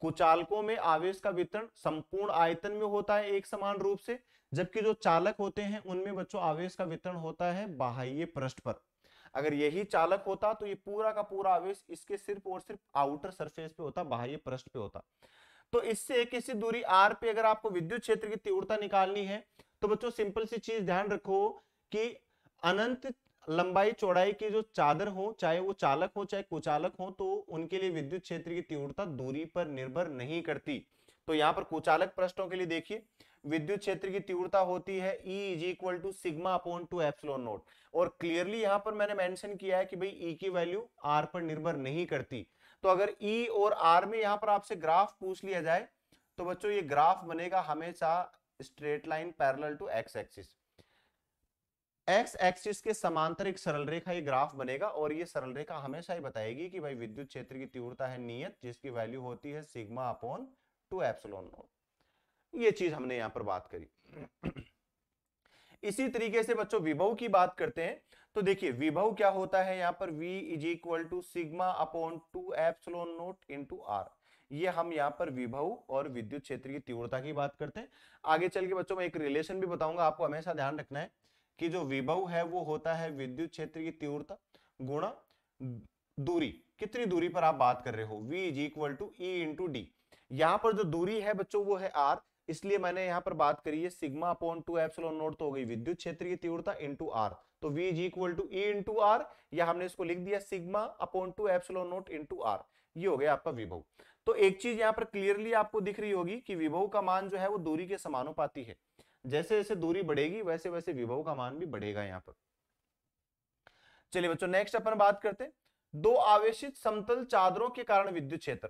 कुचालकों में आवेश का वितरण संपूर्ण आयतन में होता है एक समान रूप से जबकि जो चालक होते हैं उनमें बच्चों आवेश का वितरण होता है बाह्य पृष्ठ पर अगर यही चालक होता तो ये पूरा का पूरा आवेश इसके सिर्फ और सिर्फ आउटर सरफेस पे होता बाह्य पृष्ठ पे होता तो इससे किसी दूरी आर पे अगर आपको विद्युत क्षेत्र की तीव्रता निकालनी है तो बच्चों सिंपल सी चीज ध्यान रखो कि अनंत लंबाई चौड़ाई की जो चादर हो चाहे वो चालक हो चाहे कुचालक हो तो उनके लिए विद्युत क्षेत्र की तीव्रता दूरी पर निर्भर नहीं करती तो यहाँ पर कुचालक प्रश्नों के लिए देखिए विद्युत क्षेत्र की तीव्रता होती है E is equal to sigma upon two epsilon naught और क्लियरली यहाँ पर मैंने मेंशन किया है कि भाई E की वैल्यू R पर निर्भर नहीं करती तो अगर E और R में यहाँ पर आपसे ग्राफ पूछ लिया जाए तो बच्चों ये ग्राफ बनेगा हमेशा straight line parallel to X axis X axis के समांतर एक सरल रेखा ये ग्राफ बनेगा और ये सरल रेखा हमेशा ही बताएगी कि भाई विद्युत क्षेत्र की तीव्रता है नियत जिसकी वैल्यू होती है sigma upon two epsilon naught ये चीज हमने यहाँ पर बात करी इसी तरीके से बच्चों विभव की बात करते हैं तो देखिए विभव क्या होता है यहाँ पर V is equal to sigma upon two epsilon naught into R ये हम यहाँ पर विभव और विद्युत क्षेत्र की तीव्रता की बात करते हैं आगे चल के बच्चों में एक रिलेशन भी बताऊंगा आपको हमेशा ध्यान रखना है कि जो विभव है वो होता है विद्युत क्षेत्र की तीव्रता गुणा दूरी कितनी दूरी पर आप बात कर रहे हो V is equal to E into D यहाँ पर जो दूरी है बच्चों वो है आर इसलिए मैंने यहाँ पर बात करी है sigma upon two epsilon naught तो हो गई विद्युत क्षेत्र की तीव्रता इंटू आर तो V is equal to E into R या हमने इसको लिख दिया sigma upon two epsilon naught into R ये हो गया आपका विभव तो एक चीज यहाँ पर क्लियरली आपको दिख रही होगी कि विभव का मान जो है वो दूरी के समानुपाती है जैसे जैसे दूरी बढ़ेगी वैसे वैसे विभव का मान भी बढ़ेगा यहाँ पर चलिए बच्चों नेक्स्ट अपन बात करते हैं दो आवेशित समतल चादरों के कारण विद्युत क्षेत्र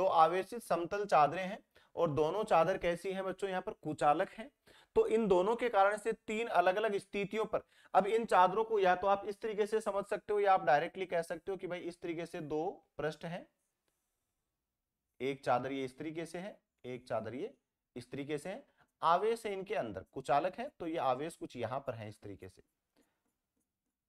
दो आवेशित समतल चादरें हैं और दोनों चादर कैसी हैं बच्चों यहाँ पर कुचालक हैं तो इन दोनों के कारण से तीन अलग अलग स्थितियों पर अब इन चादरों को या तो आप इस तरीके से समझ सकते हो या आप डायरेक्टली कह सकते हो कि भाई इस तरीके से दो पृष्ठ है एक चादर ये इस तरीके से है एक चादर ये इस तरीके से है आवेश है इनके अंदर कुचालक है तो ये आवेश कुछ यहां पर है इस तरीके से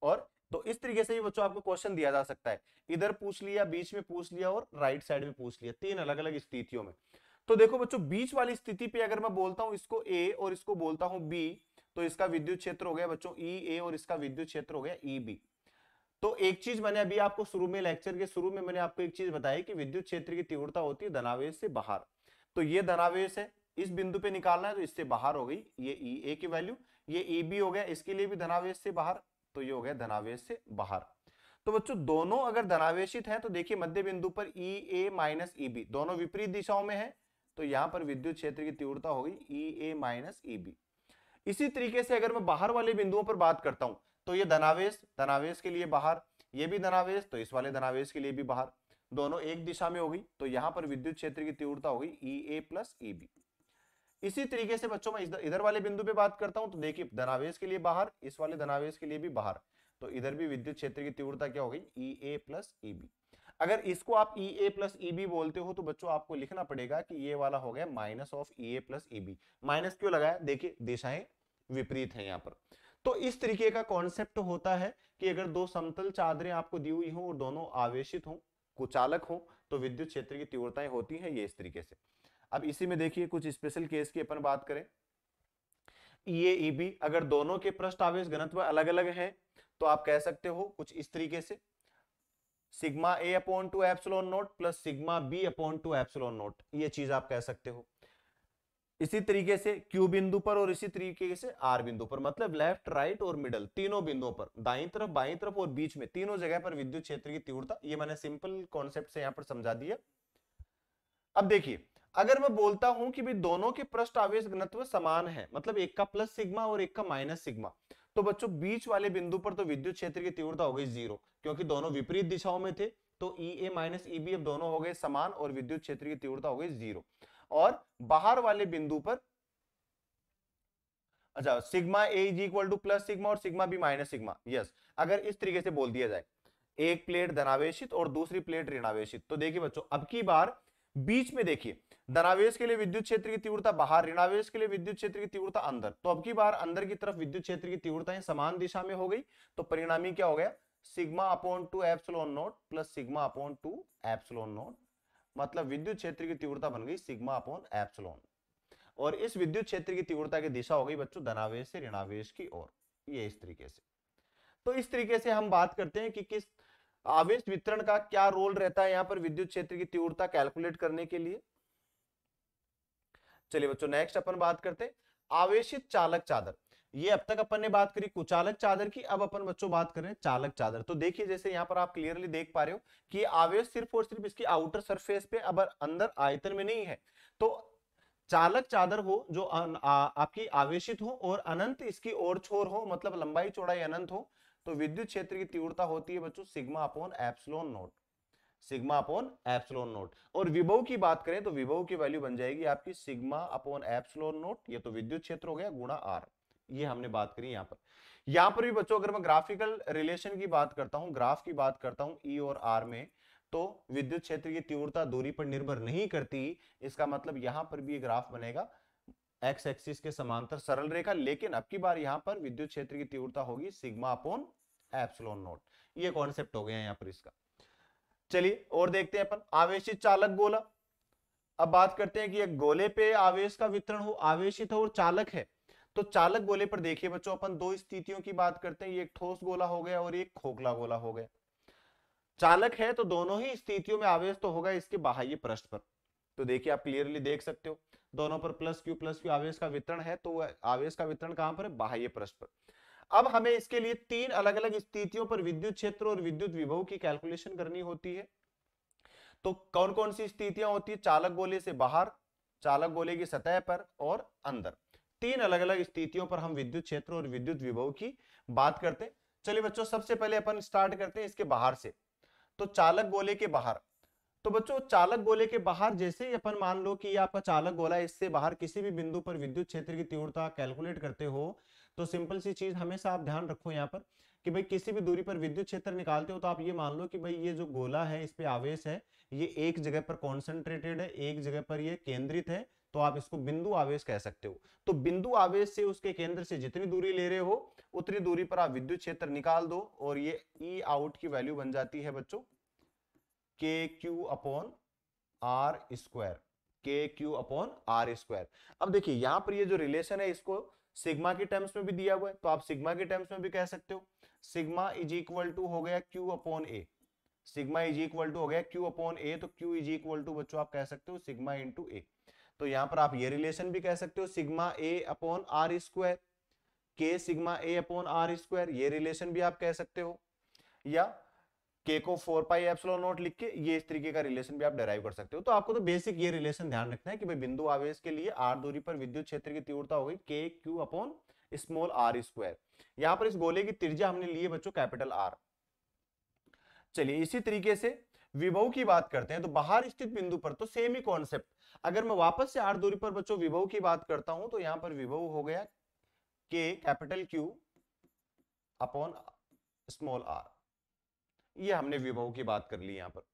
और तो इस तरीके से भी बच्चों आपको क्वेश्चन दिया जा सकता है इधर पूछ लिया बीच में पूछ लिया और राइट साइड में पूछ लिया तीन अलग अलग स्थितियों में तो देखो बच्चों बीच वाली स्थिति पे अगर मैं बोलता हूं इसको ए और इसको बोलता हूं बी तो इसका विद्युत क्षेत्र हो गया बच्चों ई e, ए और इसका विद्युत क्षेत्र हो गया ई e, बी तो एक चीज मैंने अभी आपको शुरू में लेक्चर के शुरू में मैंने आपको एक चीज बताई कि विद्युत क्षेत्र की तीव्रता होती है धनावेश से बाहर तो ये धनावेश है इस बिंदु पे निकालना है तो इससे बाहर हो गई ये ई e, ए की वैल्यू ये ई e बी हो गया इसके लिए भी धनावेश से बाहर तो ये हो गया धनावेश से बाहर तो बच्चों दोनों अगर धनावेशित हैं तो देखिए मध्य बिंदु पर ई ए माइनस ई बी दोनों विपरीत दिशाओं में है तो यहाँ पर विद्युत क्षेत्र की तीव्रता होगी ई ए माइनस ई बी इसी तरीके से अगर मैं बाहर वाले बिंदुओं पर बात करता हूँ तो ये धनावेश धनावेश के लिए बाहर ये भी धनावेश तो इस वाले धनावेश के लिए भी बाहर दोनों एक दिशा में होगी तो यहाँ पर विद्युत क्षेत्र की तीव्रता होगी ई ए प्लस ई बी इसी तरीके से बच्चों मैं इधर वाले बिंदु पे बात करता हूं तो देखिए धनावेश के लिए बाहर इस वाले धनावेश के लिए भी बाहर तो इधर भी विद्युत क्षेत्र की तीव्रता क्या हो गई ई ए प्लस ई बी अगर इसको आप ई ए प्लस ई बी बोलते हो तो बच्चों आपको लिखना पड़ेगा कि ये वाला हो गया minus of E A plus E B minus क्यों लगाया देखिए दिशाएं विपरीत है यहाँ पर तो इस तरीके का कॉन्सेप्ट होता है कि अगर दो समतल चादरें आपको दी हुई हों और दोनों आवेशित हों कुचालक हों तो विद्युत क्षेत्र की तीव्रताएं होती हैं ये इस तरीके से अब इसी में देखिए कुछ स्पेशल केस की अपन बात करें ये ई बी अगर दोनों के पृष्ठ आवेश घनत्व अलग अलग है तो आप कह सकते हो कुछ इस तरीके से sigma A upon two epsilon naught plus sigma B upon two epsilon naught ये चीज आप कह सकते हो इसी तरीके से क्यू बिंदु पर और इसी तरीके से आर बिंदु पर मतलब लेफ्ट राइट और मिडल तीनों बिंदुओं पर दाई तरफ बाई तरफ और बीच में तीनों जगह पर विद्युत क्षेत्र की तीव्रता ये मैंने सिंपल कॉन्सेप्ट से यहां पर समझा दिया अब देखिए अगर मैं बोलता हूं कि भाई दोनों के पृष्ठ आवेश घनत्व समान है मतलब एक का प्लस सिग्मा और एक का माइनस सिग्मा तो बच्चों बीच वाले बिंदु पर तो विद्युत क्षेत्र की तीव्रता हो गई जीरो क्योंकि दोनों विपरीत दिशाओं में थे तो ई ए माइनस ई बी अब दोनों हो गए समान और विद्युत क्षेत्र की तीव्रता हो गई जीरो और बाहर वाले बिंदु पर अच्छा sigma A is equal to plus sigma और sigma B minus sigma yes अगर इस तरीके से बोल दिया जाए एक प्लेट धनावेशित और दूसरी प्लेट ऋणावेशित तो देखिए बच्चों अब की बार बीच में देखिए धनावेश के लिए विद्युत क्षेत्र की तीव्रता बाहर ऋणावेश के लिए विद्युत क्षेत्र की तीव्रता अंदर तो अब की बार अंदर की तरफ विद्युत क्षेत्र की तीव्रता समान दिशा में हो गई तो परिणामी क्या हो गया sigma upon two epsilon naught plus sigma upon two epsilon naught मतलब विद्युत क्षेत्र की तीव्रता बन गई सिग्मा अपॉन एप्सलोन और इस विद्युत क्षेत्र की तीव्रता की दिशा हो गई बच्चों धनावेश से ऋणावेश की ओर ये इस तरीके से तो इस तरीके से हम बात करते हैं कि किस आवेश वितरण का क्या रोल रहता है यहाँ पर विद्युत क्षेत्र की तीव्रता कैलकुलेट करने के लिए चलिए बच्चों नेक्स्ट अपन बात करते आवेशित चालक चादर ये अब तक अपन ने बात करी कुचालक चादर की अब अपन बच्चों बात कर रहे हैं चालक चादर तो देखिए जैसे यहाँ पर आप क्लियरली देख पा रहे हो कि आवेश सिर्फ और सिर्फ इसकी आउटर सरफेस पे अब अंदर आयतन में नहीं है तो चालक चादर हो जो आ, आ, आपकी आवेशित हो और अनंत इसकी ओर छोर हो मतलब लंबाई चौड़ाई अनंत हो तो विद्युत क्षेत्र की तीव्रता होती है बच्चों sigma upon epsilon naught sigma upon epsilon naught और विभव की बात करें तो विभव की वैल्यू बन जाएगी आपकी सिग्मा अपॉन एप्सलोन नोट ये तो विद्युत क्षेत्र हो गया गुणा आर ये हमने बात करी यहाँ पर यहाँ पर भी बच्चों अगर मैं ग्राफिकल रिलेशन की बात करता हूँ ग्राफ की बात करता हूँ ई और आर में तो विद्युत क्षेत्र की तीव्रता दूरी पर निर्भर नहीं करती इसका मतलब यहां पर भी ग्राफ बनेगा एक्स एक्सिस के समांतर सरल रेखा लेकिन अब की बार यहाँ पर विद्युत क्षेत्र की तीव्रता होगी सिग्मा अपोन एप्सलोन नोट ये कॉन्सेप्ट हो गया यहाँ पर इसका चलिए और देखते हैं अपन आवेशित चालक गोला अब बात करते हैं कि एक गोले पे आवेश का वितरण हो आवेशित हो और चालक है तो चालक गोले पर देखिए बच्चों अपन दो स्थितियों की बात करते हैं ये एक ठोस गोला हो गया और एक खोखला गोला हो गया चालक है तो दोनों ही स्थितियों में आवेश तो होगा इसके बाह्य पृष्ठ पर तो देखिए आप क्लियरली देख सकते हो दोनों पर प्लस क्यू प्लस क्यू आवेश का वितरण है तो आवेश का वितरण कहां पर है बाह्य पृष्ठ पर अब हमें इसके लिए तीन अलग अलग स्थितियों पर विद्युत क्षेत्र और विद्युत विभव की कैलकुलेशन करनी होती है तो कौन कौन सी स्थितियां होती है चालक गोले से बाहर चालक गोले की सतह पर और अंदर तीन अलग अलग स्थितियों पर हम विद्युत क्षेत्र और विद्युत विभव की बात करते हैं चलिए बच्चों सबसे पहले अपन स्टार्ट करते हैं इसके बाहर से तो चालक गोले के बाहर तो बच्चों चालक गोले के बाहर जैसे ही अपन मान लो कि आपका चालक गोला इससे बाहर किसी भी बिंदु पर विद्युत क्षेत्र की तीव्रता कैलकुलेट करते हो तो सिंपल सी चीज हमेशा आप ध्यान रखो यहाँ पर कि भाई किसी भी दूरी पर विद्युत क्षेत्र निकालते हो तो आप ये मान लो कि भाई ये जो गोला है इस पे आवेश है ये एक जगह पर कॉन्सेंट्रेटेड है एक जगह पर ये केंद्रित है तो आप इसको बिंदु आवेश कह सकते हो तो बिंदु आवेश से उसके केंद्र से जितनी दूरी ले रहे हो उतनी दूरी पर आप विद्युत क्षेत्र निकाल दो और ये ई e आउट की वैल्यू बन जाती है बच्चों K Q upon R square K Q upon R square अब देखिए यहां पर ये जो रिलेशन है इसको सिग्मा के टर्म्स में भी दिया हुआ है तो आप सिग्मा के टर्म्स में भी कह सकते हो सिग्मा इज इक्वल टू हो गया Q upon A sigma is equal to हो गया क्यू अपॉन ए तो क्यू इज इक्वल टू बच्चों आप कह सकते हो सिग्मा इंटू ए तो यहाँ पर आप ये रिलेशन भी कह सकते हो sigma A upon R square के sigma A upon R square ये रिलेशन भी आप कह सकते हो या के को फोर पाई एप्सलॉन नोट लिख के ये इस तरीके का रिलेशन भी आप डेराइव कर सकते हो तो आपको तो बेसिक ये रिलेशन ध्यान रखना है कि भाई बिंदु आवेश के लिए आर दूरी पर विद्युत क्षेत्र की तीव्रता होगी K Q upon small R square यहाँ पर इस गोले की त्रिज्या हमने लिए बच्चों कैपिटल आर चलिए इसी तरीके से विभव की बात करते हैं तो बाहर स्थित बिंदु पर तो सेम ही कॉन्सेप्ट अगर मैं वापस से आर दूरी पर बच्चों विभव की बात करता हूं तो यहाँ पर विभव हो गया K capital Q upon small R ये हमने विभव की बात कर ली यहाँ पर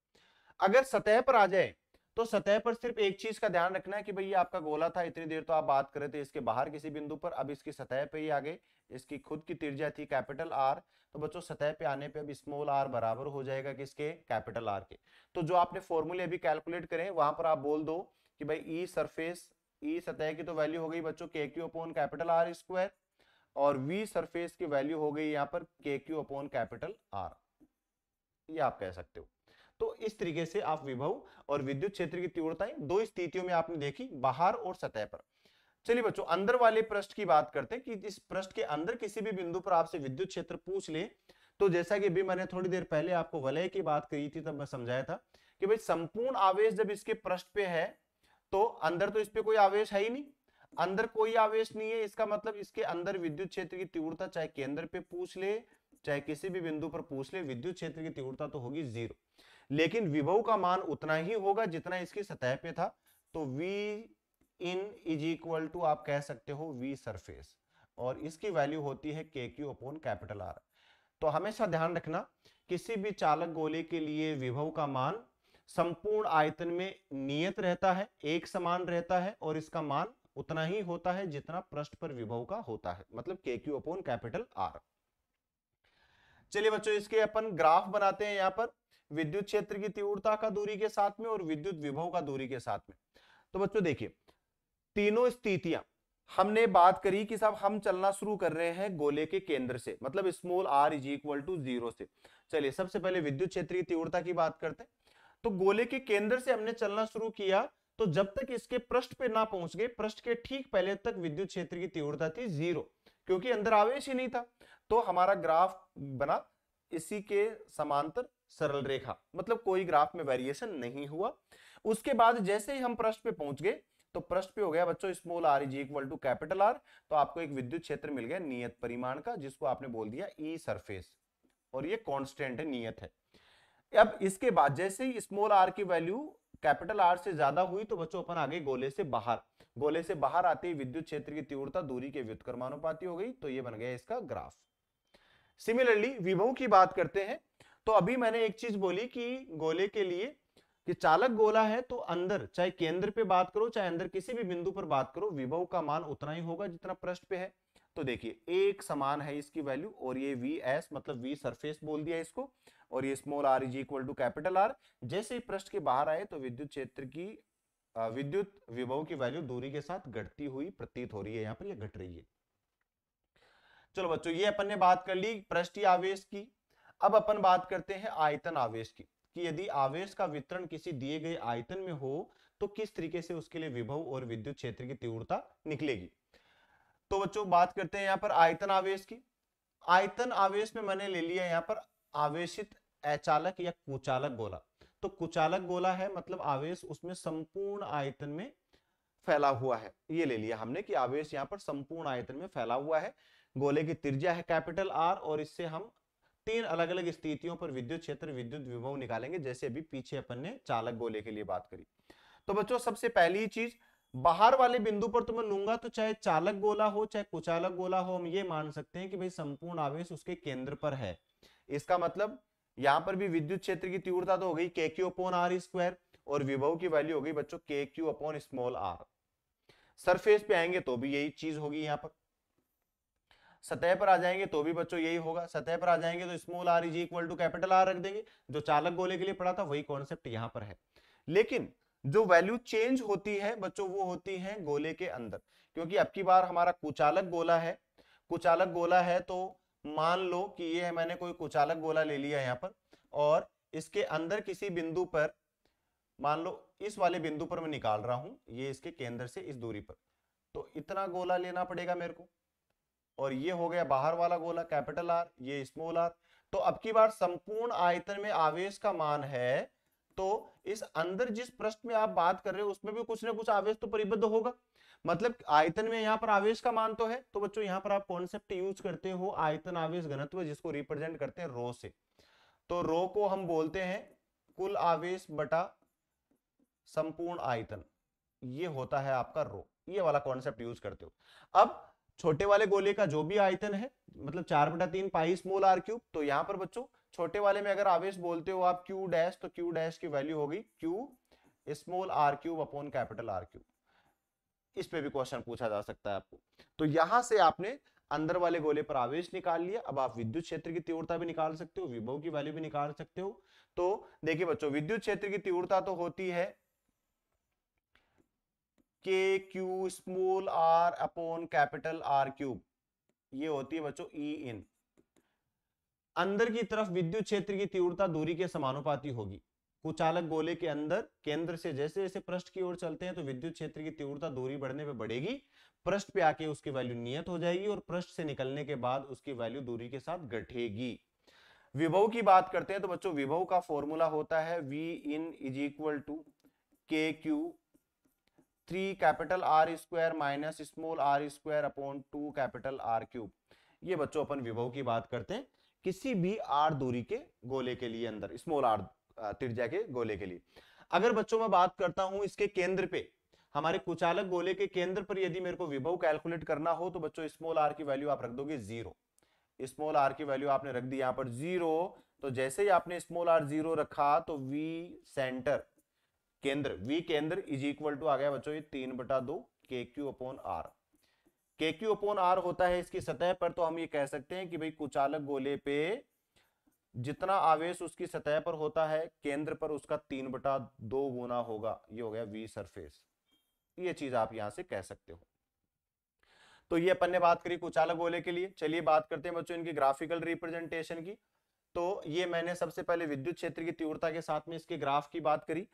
अगर सतह पर आ जाए तो सतह पर सिर्फ एक चीज का ध्यान रखना है कि भैया आपका गोला था इतनी देर तो आप बात कर रहे थे इसके बाहर किसी बिंदु पर अब इसकी सतह पे ही आ गए इसकी खुद की तिरजा थी कैपिटल आर तो बच्चों सतह पे आने पे अब स्मॉल आर बराबर हो जाएगा किसके कैपिटल आर के तो जो आपने फॉर्मूले अभी कैलकुलेट करें वहां पर आप बोल दो कि भाई ई सरफेस ई सतह की तो वैल्यू हो गई बच्चों K Q upon capital R square और वी सरफेस की वैल्यू हो गई यहाँ पर के क्यू अपोन कैपिटल आर ये आप कह सकते हो तो इस तरीके से आप विभव और विद्युत क्षेत्र की तीव्रता दो स्थितियों में आपने देखी बाहर और सतह पर चलिए बच्चों अंदर वाले प्रश्न की बात करते हैं कि इस प्रश्न के अंदर किसी भी बिंदु पर आपसे विद्युत क्षेत्र पूछ ले तो जैसा कि अभी मैंने थोड़ी देर पहले आपको वलय की बात करी थी तब मैं समझाया था कि भाई संपूर्ण आवेश जब इसके प्रश्न पे है तो अंदर तो इस पे कोई आवेश है ही नहीं अंदर कोई आवेश नहीं है इसका मतलब इसके अंदर विद्युत क्षेत्र की तीव्रता चाहे केंद्र पे पूछ ले चाहे किसी भी बिंदु पर पूछ ले विद्युत क्षेत्र की तीव्रता तो होगी जीरो लेकिन विभव का मान उतना ही होगा जितना इसकी सतह पे था तो V in is equal to आप कह सकते हो V सरफेस और इसकी वैल्यू होती है K Q upon capital R तो हमेशा ध्यान रखना किसी भी चालक गोले के लिए विभव का मान संपूर्ण आयतन में नियत रहता है एक समान रहता है और इसका मान उतना ही होता है जितना पृष्ठ पर विभव का होता है मतलब के क्यू अपॉन कैपिटल आर चलिए बच्चों इसके अपन ग्राफ बनाते हैं यहाँ पर विद्युत क्षेत्र की तीव्रता का दूरी के साथ में और विद्युत विभव का दूरी के साथ में तो बच्चों देखिए तीनों स्थितियां हमने बात करी कि साहब हम चलना शुरू कर रहे हैं गोले के केंद्र से मतलब small R is equal to zero से चलिए सबसे पहले विद्युत क्षेत्र की तीव्रता की बात करते हैं तो गोले के केंद्र से हमने चलना शुरू किया तो जब तक इसके पृष्ठ पे ना पहुंच गए पृष्ठ के ठीक पहले तक विद्युत क्षेत्र की तीव्रता थी जीरो क्योंकि अंदर आवेश ही नहीं था तो हमारा ग्राफ बना इसी के समांतर सरल रेखा मतलब कोई ग्राफ में वेरिएशन नहीं हुआ उसके बाद जैसे ही हम प्रश्न पे पहुंच गए तो प्रश्न पे हो गया बच्चों small R is equal to capital R तो आपको एक विद्युत क्षेत्र मिल गया नियत परिमाण का जिसको आपने बोल दिया ई e सरफेस और ये कॉन्स्टेंट है नियत है अब इसके बाद जैसे ही स्मॉल आर की वैल्यू कैपिटल आर से ज्यादा हुई तो बच्चों अपन आगे गोले से बाहर गोले से बाहर आते ही विद्युत क्षेत्र की तीव्रता दूरी के व्युतकर्मानुपाती हो गई तो ये बन गया इसका ग्राफ सिमिलरली विभव की बात करते हैं तो अभी मैंने एक चीज बोली कि गोले के लिए कि चालक गोला है तो अंदर चाहे केंद्र पे बात करो चाहे अंदर किसी भी बिंदु पर बात करो विभव का मान उतना ही होगा जितना पृष्ठ पे है तो देखिए एक समान है इसकी वैल्यू और ये वी एस मतलब वी सरफेस बोल दिया इसको और ये small R is equal to capital R जैसे ही पृष्ठ के बाहर आए तो विद्युत क्षेत्र की विद्युत विभव की वैल्यू दूरी के साथ घटती हुई प्रतीत हो रही है यहाँ पर यह घट रही है चलो बच्चों ये अपन ने बात कर ली पृष्ठी आवेश की अब अपन बात करते हैं आयतन आवेश की कि यदि आवेश का वितरण किसी दिए गए आयतन में हो तो किस तरीके से उसके लिए विभव और विद्युत क्षेत्र की तीव्रता निकलेगी तो बच्चों बात करते हैं यहाँ पर आयतन आवेश की आयतन आवेश में मैंने ले लिया यहाँ पर आवेशित अचालक या कुचालक गोला तो कुचालक गोला है मतलब आवेश उसमें संपूर्ण आयतन में फैला हुआ है ये ले लिया हमने कि आवेश यहाँ पर संपूर्ण आयतन में फैला हुआ है गोले की त्रिज्या है कैपिटल आर और इससे हम तीन अलग अलग स्थितियों पर विद्युत क्षेत्र विद्युत विभव निकालेंगे जैसे अभी पीछे अपन ने चालक गोले के लिए बात करी तो बच्चों सबसे पहली चीज बाहर वाले बिंदु पर तो मैं लूंगा तो चाहे चालक गोला हो चाहे कुचालक गोला हो हम ये मान सकते हैं कि भाई संपूर्ण आवेश उसके केंद्र पर है इसका मतलब यहां पर भी विद्युत क्षेत्र की तीव्रता तो हो गई के क्यू अपोन आर स्क्वायर और विभव की वैल्यू हो गई बच्चों K Q upon small R surface पे आएंगे तो भी यही चीज होगी यहाँ पर सतह पर आ जाएंगे तो भी बच्चों यही होगा सतह पर आ जाएंगे तो small R is equal to capital R रख देंगे जो चालक गोले के लिए पड़ा था वही कॉन्सेप्ट यहाँ पर है लेकिन जो वैल्यू चेंज होती है बच्चों वो होती है गोले के अंदर क्योंकि अब की बार हमारा कुचालक गोला है कुचालक गोला है तो मान लो कि ये है मैंने कोई कुचालक गोला ले लिया यहाँ पर और इसके अंदर किसी बिंदु पर मान लो इस वाले बिंदु पर मैं निकाल रहा हूँ ये इसके केंद्र से इस दूरी पर तो इतना गोला लेना पड़ेगा मेरे को और ये हो गया बाहर वाला गोला कैपिटल आर ये स्मॉल आर तो अब की बार संपूर्ण आयतन में आवेश का मान है तो इस अंदर जिस प्रश्न में आप बात कर रहे हो उसमें भी कुछ ना कुछ आवेश तो परिबद्ध होगा मतलब आयतन में यहाँ पर आवेश का मान तो है तो बच्चों यहाँ पर आप कॉन्सेप्ट यूज करते हो आयतन आवेश घनत्व जिसको रिप्रेजेंट करते हैं रो से तो रो को हम बोलते हैं कुल आवेश बटा संपूर्ण आयतन ये होता है आपका रो ये वाला कॉन्सेप्ट यूज करते हो अब छोटे वाले गोले का जो भी आयतन है मतलब चार बटा तीन पाई स्मोल आर क्यूब तो यहाँ पर बच्चों छोटे वाले में अगर आवेश बोलते हो आप क्यू डैश तो क्यू डैश की वैल्यू होगी Q small R cube upon capital R cube इस पे भी क्वेश्चन पूछा जा सकता है आपको तो यहां से आपने अंदर वाले गोले पर आवेश निकाल लिया अब आप विद्युत क्षेत्र की तीव्रता भी निकाल सकते हो विभव की वैल्यू भी निकाल सकते हो तो देखिए बच्चों विद्युत क्षेत्र की तीव्रता तो होती है K Q small R upon capital R cube ये होती है बच्चों ई e इन अंदर की तरफ विद्युत क्षेत्र की तीव्रता दूरी के समानुपाती होगी कुचालक गोले के अंदर केंद्र से जैसे जैसे पृष्ठ की ओर चलते हैं तो विद्युत क्षेत्र की तीव्रता दूरी बढ़ने पर बढ़ेगी पृष्ठ पे आके उसकी वैल्यू नियत हो जाएगी और पृष्ठ से निकलने के बाद उसकी वैल्यू दूरी के साथ घटेगी विभव की बात करते हैं तो बच्चों विभव का फॉर्मूला होता है V in is equal to K Q three capital R square minus small R square upon two capital R cube ये बच्चों अपन विभव की बात करते हैं किसी भी आर दूरी के गोले के लिए अंदर स्मॉल आर त्रिज्या के गोले के लिए अगर बच्चों में बात करता हूं इसके केंद्र पे हमारे कुचालक गोले के केंद्र पर यदि मेरे को विभव कैलकुलेट करना हो तो बच्चों स्मॉल आर की वैल्यू आप रख दोगे जीरो स्मॉल आर की वैल्यू आपने रख दी यहाँ पर जीरो तो जैसे ही आपने स्मॉल आर जीरो रखा तो वी सेंटर केंद्र वी केंद्र इज इक्वल टू आ गया बच्चों ये तीन बटा दो K Q upon R K Q upon R होता है इसकी सतह पर तो हम ये कह सकते हैं कि भाई कुचालक गोले पे जितना आवेश उसकी सतह पर होता है केंद्र पर उसका तीन बटा दो गुना होगा ये हो गया वी सरफेस ये चीज आप यहां से कह सकते हो तो ये अपन ने बात करी कुचालक गोले के लिए चलिए बात करते हैं बच्चों इनकी ग्राफिकल रिप्रेजेंटेशन की तो ये मैंने सबसे पहले विद्युत क्षेत्र की तीव्रता के साथ में इसके ग्राफ की बात करी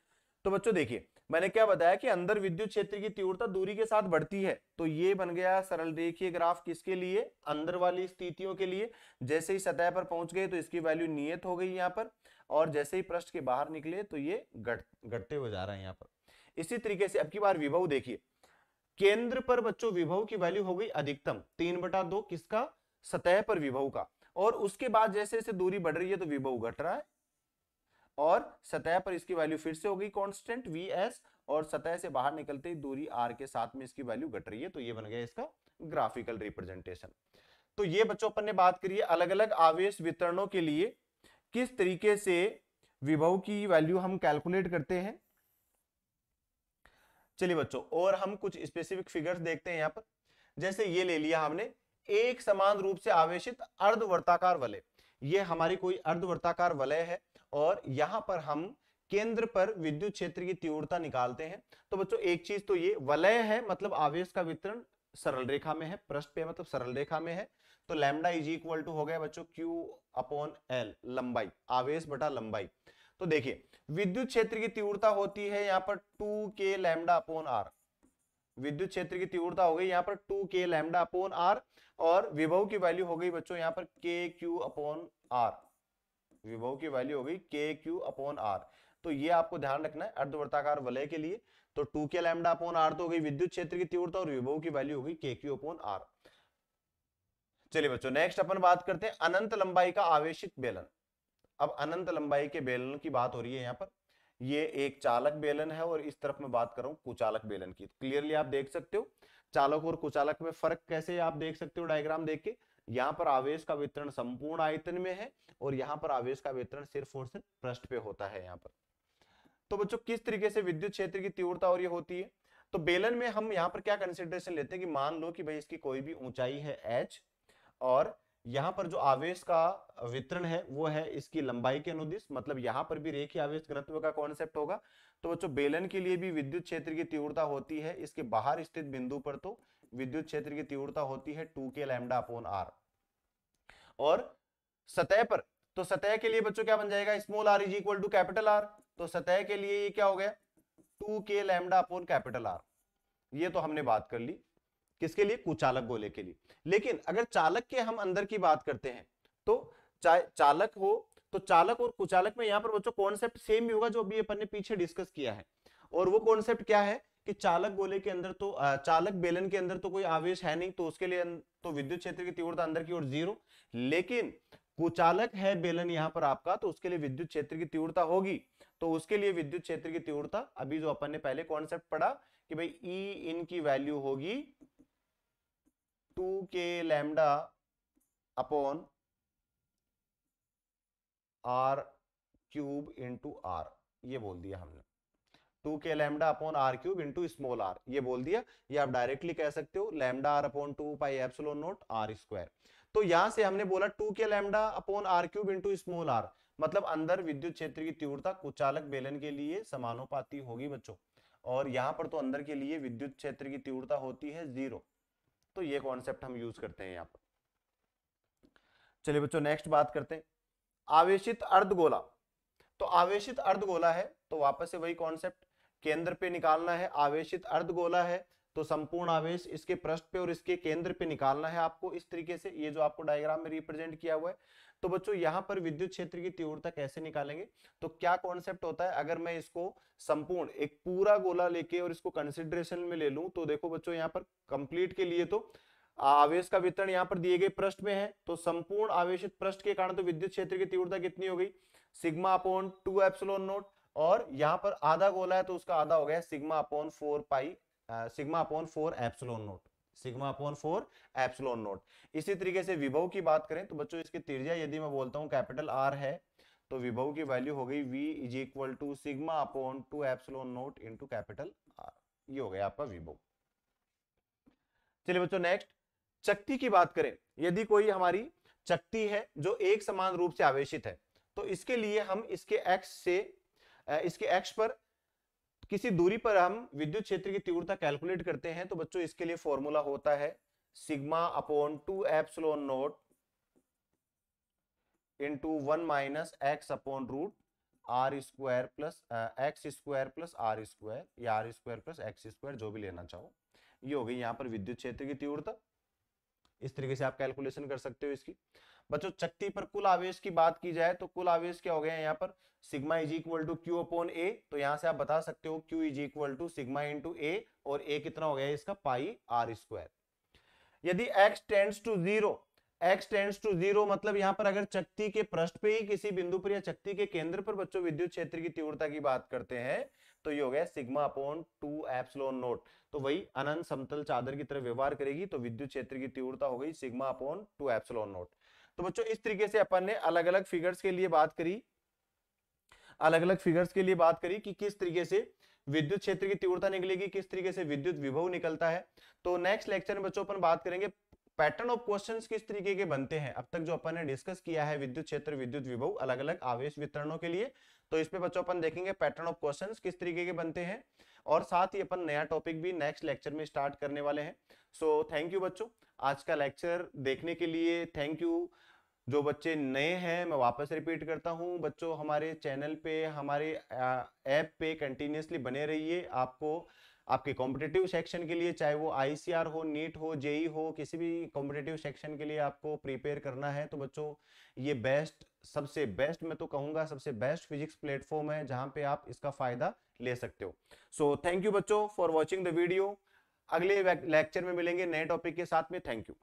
तो बच्चों देखिए मैंने क्या बताया कि अंदर विद्युत क्षेत्र की तीव्रता दूरी के साथ बढ़ती है तो ये बन गया सरल रेखीय ग्राफ किसके लिए अंदर वाली स्थितियों के लिए जैसे ही सतह पर पहुंच गए तो इसकी वैल्यू नियत हो गई यहाँ पर और जैसे ही प्रश्न के बाहर निकले तो ये घट घटते हुए जा रहा है यहाँ पर इसी तरीके से अब की बार विभव देखिए केंद्र पर बच्चों विभव की वैल्यू हो गई अधिकतम तीन बटा दो किसका सतह पर विभव का और उसके बाद जैसे जैसे दूरी बढ़ रही है तो विभव घट रहा है और सतह पर इसकी वैल्यू फिर से होगी कांस्टेंट वी एस और सतह से बाहर निकलते ही दूरी आर के साथ में इसकी वैल्यू घट रही है तो ये बन गया इसका ग्राफिकल रिप्रेजेंटेशन तो ये बच्चों अपन ने बात करी है अलग अलग आवेश वितरणों के लिए किस तरीके से विभव की वैल्यू हम कैलकुलेट करते हैं चलिए बच्चों और हम कुछ स्पेसिफिक फिगर्स देखते हैं यहाँ पर जैसे ये ले लिया हमने एक समान रूप से आवेशित अर्धवर्ताकार वाले ये हमारी कोई अर्धवर्ताकार वलय है और यहाँ पर हम केंद्र पर विद्युत क्षेत्र की तीव्रता निकालते हैं तो बच्चों एक चीज तो ये वलय है मतलब आवेश का वितरण सरल रेखा में है पृष्ठ पे मतलब सरल रेखा में है तो लैमडा इज इक्वल टू हो गया बच्चों क्यू अपॉन एल लंबाई आवेश बटा लंबाई तो देखिए विद्युत क्षेत्र की तीव्रता होती है यहाँ पर to K lambda upon are विद्युत क्षेत्र की तीव्रता हो गई यहाँ पर to K lambda upon are और विभव की वैल्यू हो गई बच्चों यहाँ पर के क्यू अपॉन आर विभव की वैल्यू हो गई के क्यू अपॉन आर तो ये आपको ध्यान रखना है अर्धवर्ताकार वलय के लिए तो to K lambda upon are तो हो गई विद्युत क्षेत्र की तीव्रता और विभव की वैल्यू हो गई के क्यू अपॉन आर चलिए बच्चों नेक्स्ट अपन बात करते हैं अनंत लंबाई का आवेशित बेलन अब अनंत लंबाई के बेलन की बात हो रही है यहाँ पर ये एक चालक बेलन है और इस तरफ मैं बात कर रहा हूं कुचालक बेलन की क्लियरली आप देख सकते हो चालक और कुचालक में फर्क कैसे आप देख सकते हो डायग्राम देख के यहाँ पर आवेश का वितरण संपूर्ण आयतन में है और यहाँ पर आवेश का वितरण सिर्फ और सिर्फ पृष्ठ पे होता है यहाँ पर तो बच्चों किस तरीके से विद्युत क्षेत्र की तीव्रता और ये होती है तो बेलन में हम यहाँ पर क्या कंसिडरेशन लेते हैं कि मान लो कि भाई इसकी कोई भी ऊंचाई है एच और यहाँ पर जो आवेश का वितरण है वो है इसकी लंबाई के अनुदिश मतलब यहाँ पर भी रेखी आवेश घनत्व का कॉन्सेप्ट होगा तो बच्चों बेलन के लिए भी विद्युत क्षेत्र की तीव्रता होती है इसके बाहर स्थित बिंदु पर तो विद्युत क्षेत्र की तीव्रता होती है two K lambda upon are और सतह पर तो सतह के लिए बच्चों क्या बन जाएगा small R is equal to capital R तो सतह के लिए ये क्या हो गया to K lambda upon capital R ये तो हमने बात कर ली किसके लिए कुचालक गोले के लिए लेकिन अगर चालक के हम अंदर की बात करते हैं तो चाहे चालक हो तो चालक और कुचालक में यहाँ पर बच्चों कॉन्सेप्ट सेम ही होगा जो अभी अपन ने पीछे डिस्कस किया है और वो कॉन्सेप्ट क्या है कि चालक गोले के अंदर तो चालक बेलन के अंदर तो कोई आवेश है नहीं तो उसके लिए तो विद्युत क्षेत्र की तीव्रता अंदर की ओर जीरो लेकिन कुचालक है बेलन यहाँ पर आपका तो उसके लिए विद्युत क्षेत्र की तीव्रता होगी तो उसके लिए विद्युत क्षेत्र की तीव्रता अभी जो अपन ने पहले कॉन्सेप्ट पढ़ा कि भाई ई e इनकी की वैल्यू होगी two K lambda upon R cube into R ये बोल दिया हमने two K lambda upon R cube into small R ये बोल दिया ये आप डायरेक्टली कह सकते हो lambda R upon two pi epsilon naught R square तो यहां से हमने बोला two K lambda upon R cube into small R मतलब अंदर विद्युत क्षेत्र की तीव्रता कुचालक बेलन के लिए समानुपाती होगी बच्चों और यहाँ पर तो अंदर के लिए विद्युत क्षेत्र की तीव्रता होती है जीरो तो ये कॉन्सेप्ट हम यूज करते हैं यहाँ पर चलिए बच्चों नेक्स्ट बात करते हैं आवेशित अर्धगोला तो आवेशित अर्धगोला है तो वापस से वही कॉन्सेप्ट केंद्र पे निकालना है आवेशित अर्धगोला है तो संपूर्ण आवेश इसके पृष्ठ पे और इसके केंद्र पे निकालना है आपको इस तरीके से ये जो आपको डायग्राम में रिप्रेजेंट किया हुआ है तो बच्चों यहाँ पर विद्युत क्षेत्र की तीव्रता कैसे निकालेंगे तो क्या कॉन्सेप्ट होता है अगर मैं इसको संपूर्ण एक पूरा गोला लेके और इसको कंसिडरेशन में ले लू तो देखो बच्चों यहाँ पर कंप्लीट के लिए तो आवेश का वितरण यहाँ पर दिए गए प्रश्न में है तो संपूर्ण आवेशित प्रश्न के कारण तो विद्युत क्षेत्र की तीव्रता कितनी हो गई sigma upon two epsilon naught और यहाँ पर आधा गोला है तो उसका आधा हो गया sigma upon four pi sigma upon four epsilon naught sigma upon four epsilon naught इसी तरीके से विभव की बात करें तो बच्चों इसकी त्रिज्या यदि मैं बोलता हूँ कैपिटल आर है तो विभव की वैल्यू हो गई V is equal to sigma upon two epsilon naught into capital R ये हो गया आपका विभव चलिए बच्चों नेक्स्ट शक्ति की बात करें यदि कोई हमारी शक्ति है जो एक समान रूप से आवेशित है तो इसके लिए हम इसके एक्स से इसके एक्स पर किसी दूरी पर हम विद्युत क्षेत्र की तीव्रता कैलकुलेट करते हैं तो बच्चों इसके लिए फॉर्मूला होता है sigma upon two epsilon naught into one minus X upon root R square plus X square plus R square या R square plus X square जो भी लेना चाहो ये हो गई यहाँ पर विद्युत क्षेत्र की तीव्रता इस तरीके से आप कैलकुलेशन कर सकते हो इसकी बच्चों चक्ति पर कुल आवेश की बात की जाए तो कुल आवेश क्या हो गया यहाँ पर sigma is equal to Q upon A तो यहाँ से आप बता सकते हो Q is equal to sigma into A और ए कितना हो गया इसका पाई आर स्क्वायर यदि X tends to zero X tends to zero मतलब यहाँ पर अगर चक्ति के पृष्ठ पे ही किसी बिंदु पर या चक्ति के केंद्र पर बच्चों विद्युत क्षेत्र की तीव्रता की बात करते हैं तो ये हो गया sigma upon two epsilon naught तो वही अनंत समतल चादर की तरह व्यवहार करेगी तो विद्युत क्षेत्र की तीव्रता हो गई sigma upon two epsilon naught तो बच्चों इस तरीके से अपन ने अलग अलग फिगर्स के लिए बात करी अलग अलग फिगर्स के लिए बात करी कि किस तरीके से विद्युत क्षेत्र की तीव्रता निकलेगी किस तरीके से विद्युत विभव निकलता है तो नेक्स्ट लेक्चर में बच्चों अपन बात करेंगे पैटर्न ऑफ क्वेश्चन किस तरीके के बनते हैं अब तक जो अपन ने डिस्कस किया है विद्युत क्षेत्र विद्युत विभव अलग अलग आवेश वितरणों के लिए तो इसमें बच्चों अपन देखेंगे पैटर्न ऑफ क्वेश्चन किस तरीके के बनते हैं और साथ ही अपन नया टॉपिक भी नेक्स्ट लेक्चर में स्टार्ट करने वाले हैं सो थैंक यू बच्चों आज का लेक्चर देखने के लिए थैंक यू जो बच्चे नए हैं मैं वापस रिपीट करता हूँ बच्चों हमारे चैनल पे हमारे ऐप पे कंटिन्यूसली बने रहिए आपको आपके कॉम्पिटेटिव सेक्शन के लिए चाहे वो आईसीआर हो नीट हो जेई e हो किसी भी कॉम्पिटेटिव सेक्शन के लिए आपको प्रिपेयर करना है तो बच्चों ये बेस्ट सबसे बेस्ट मैं तो कहूँगा सबसे बेस्ट फिजिक्स प्लेटफॉर्म है जहाँ पे आप इसका फायदा ले सकते हो सो थैंक यू बच्चों फॉर वॉचिंग द वीडियो अगले लेक्चर में मिलेंगे नए टॉपिक के साथ में थैंक यू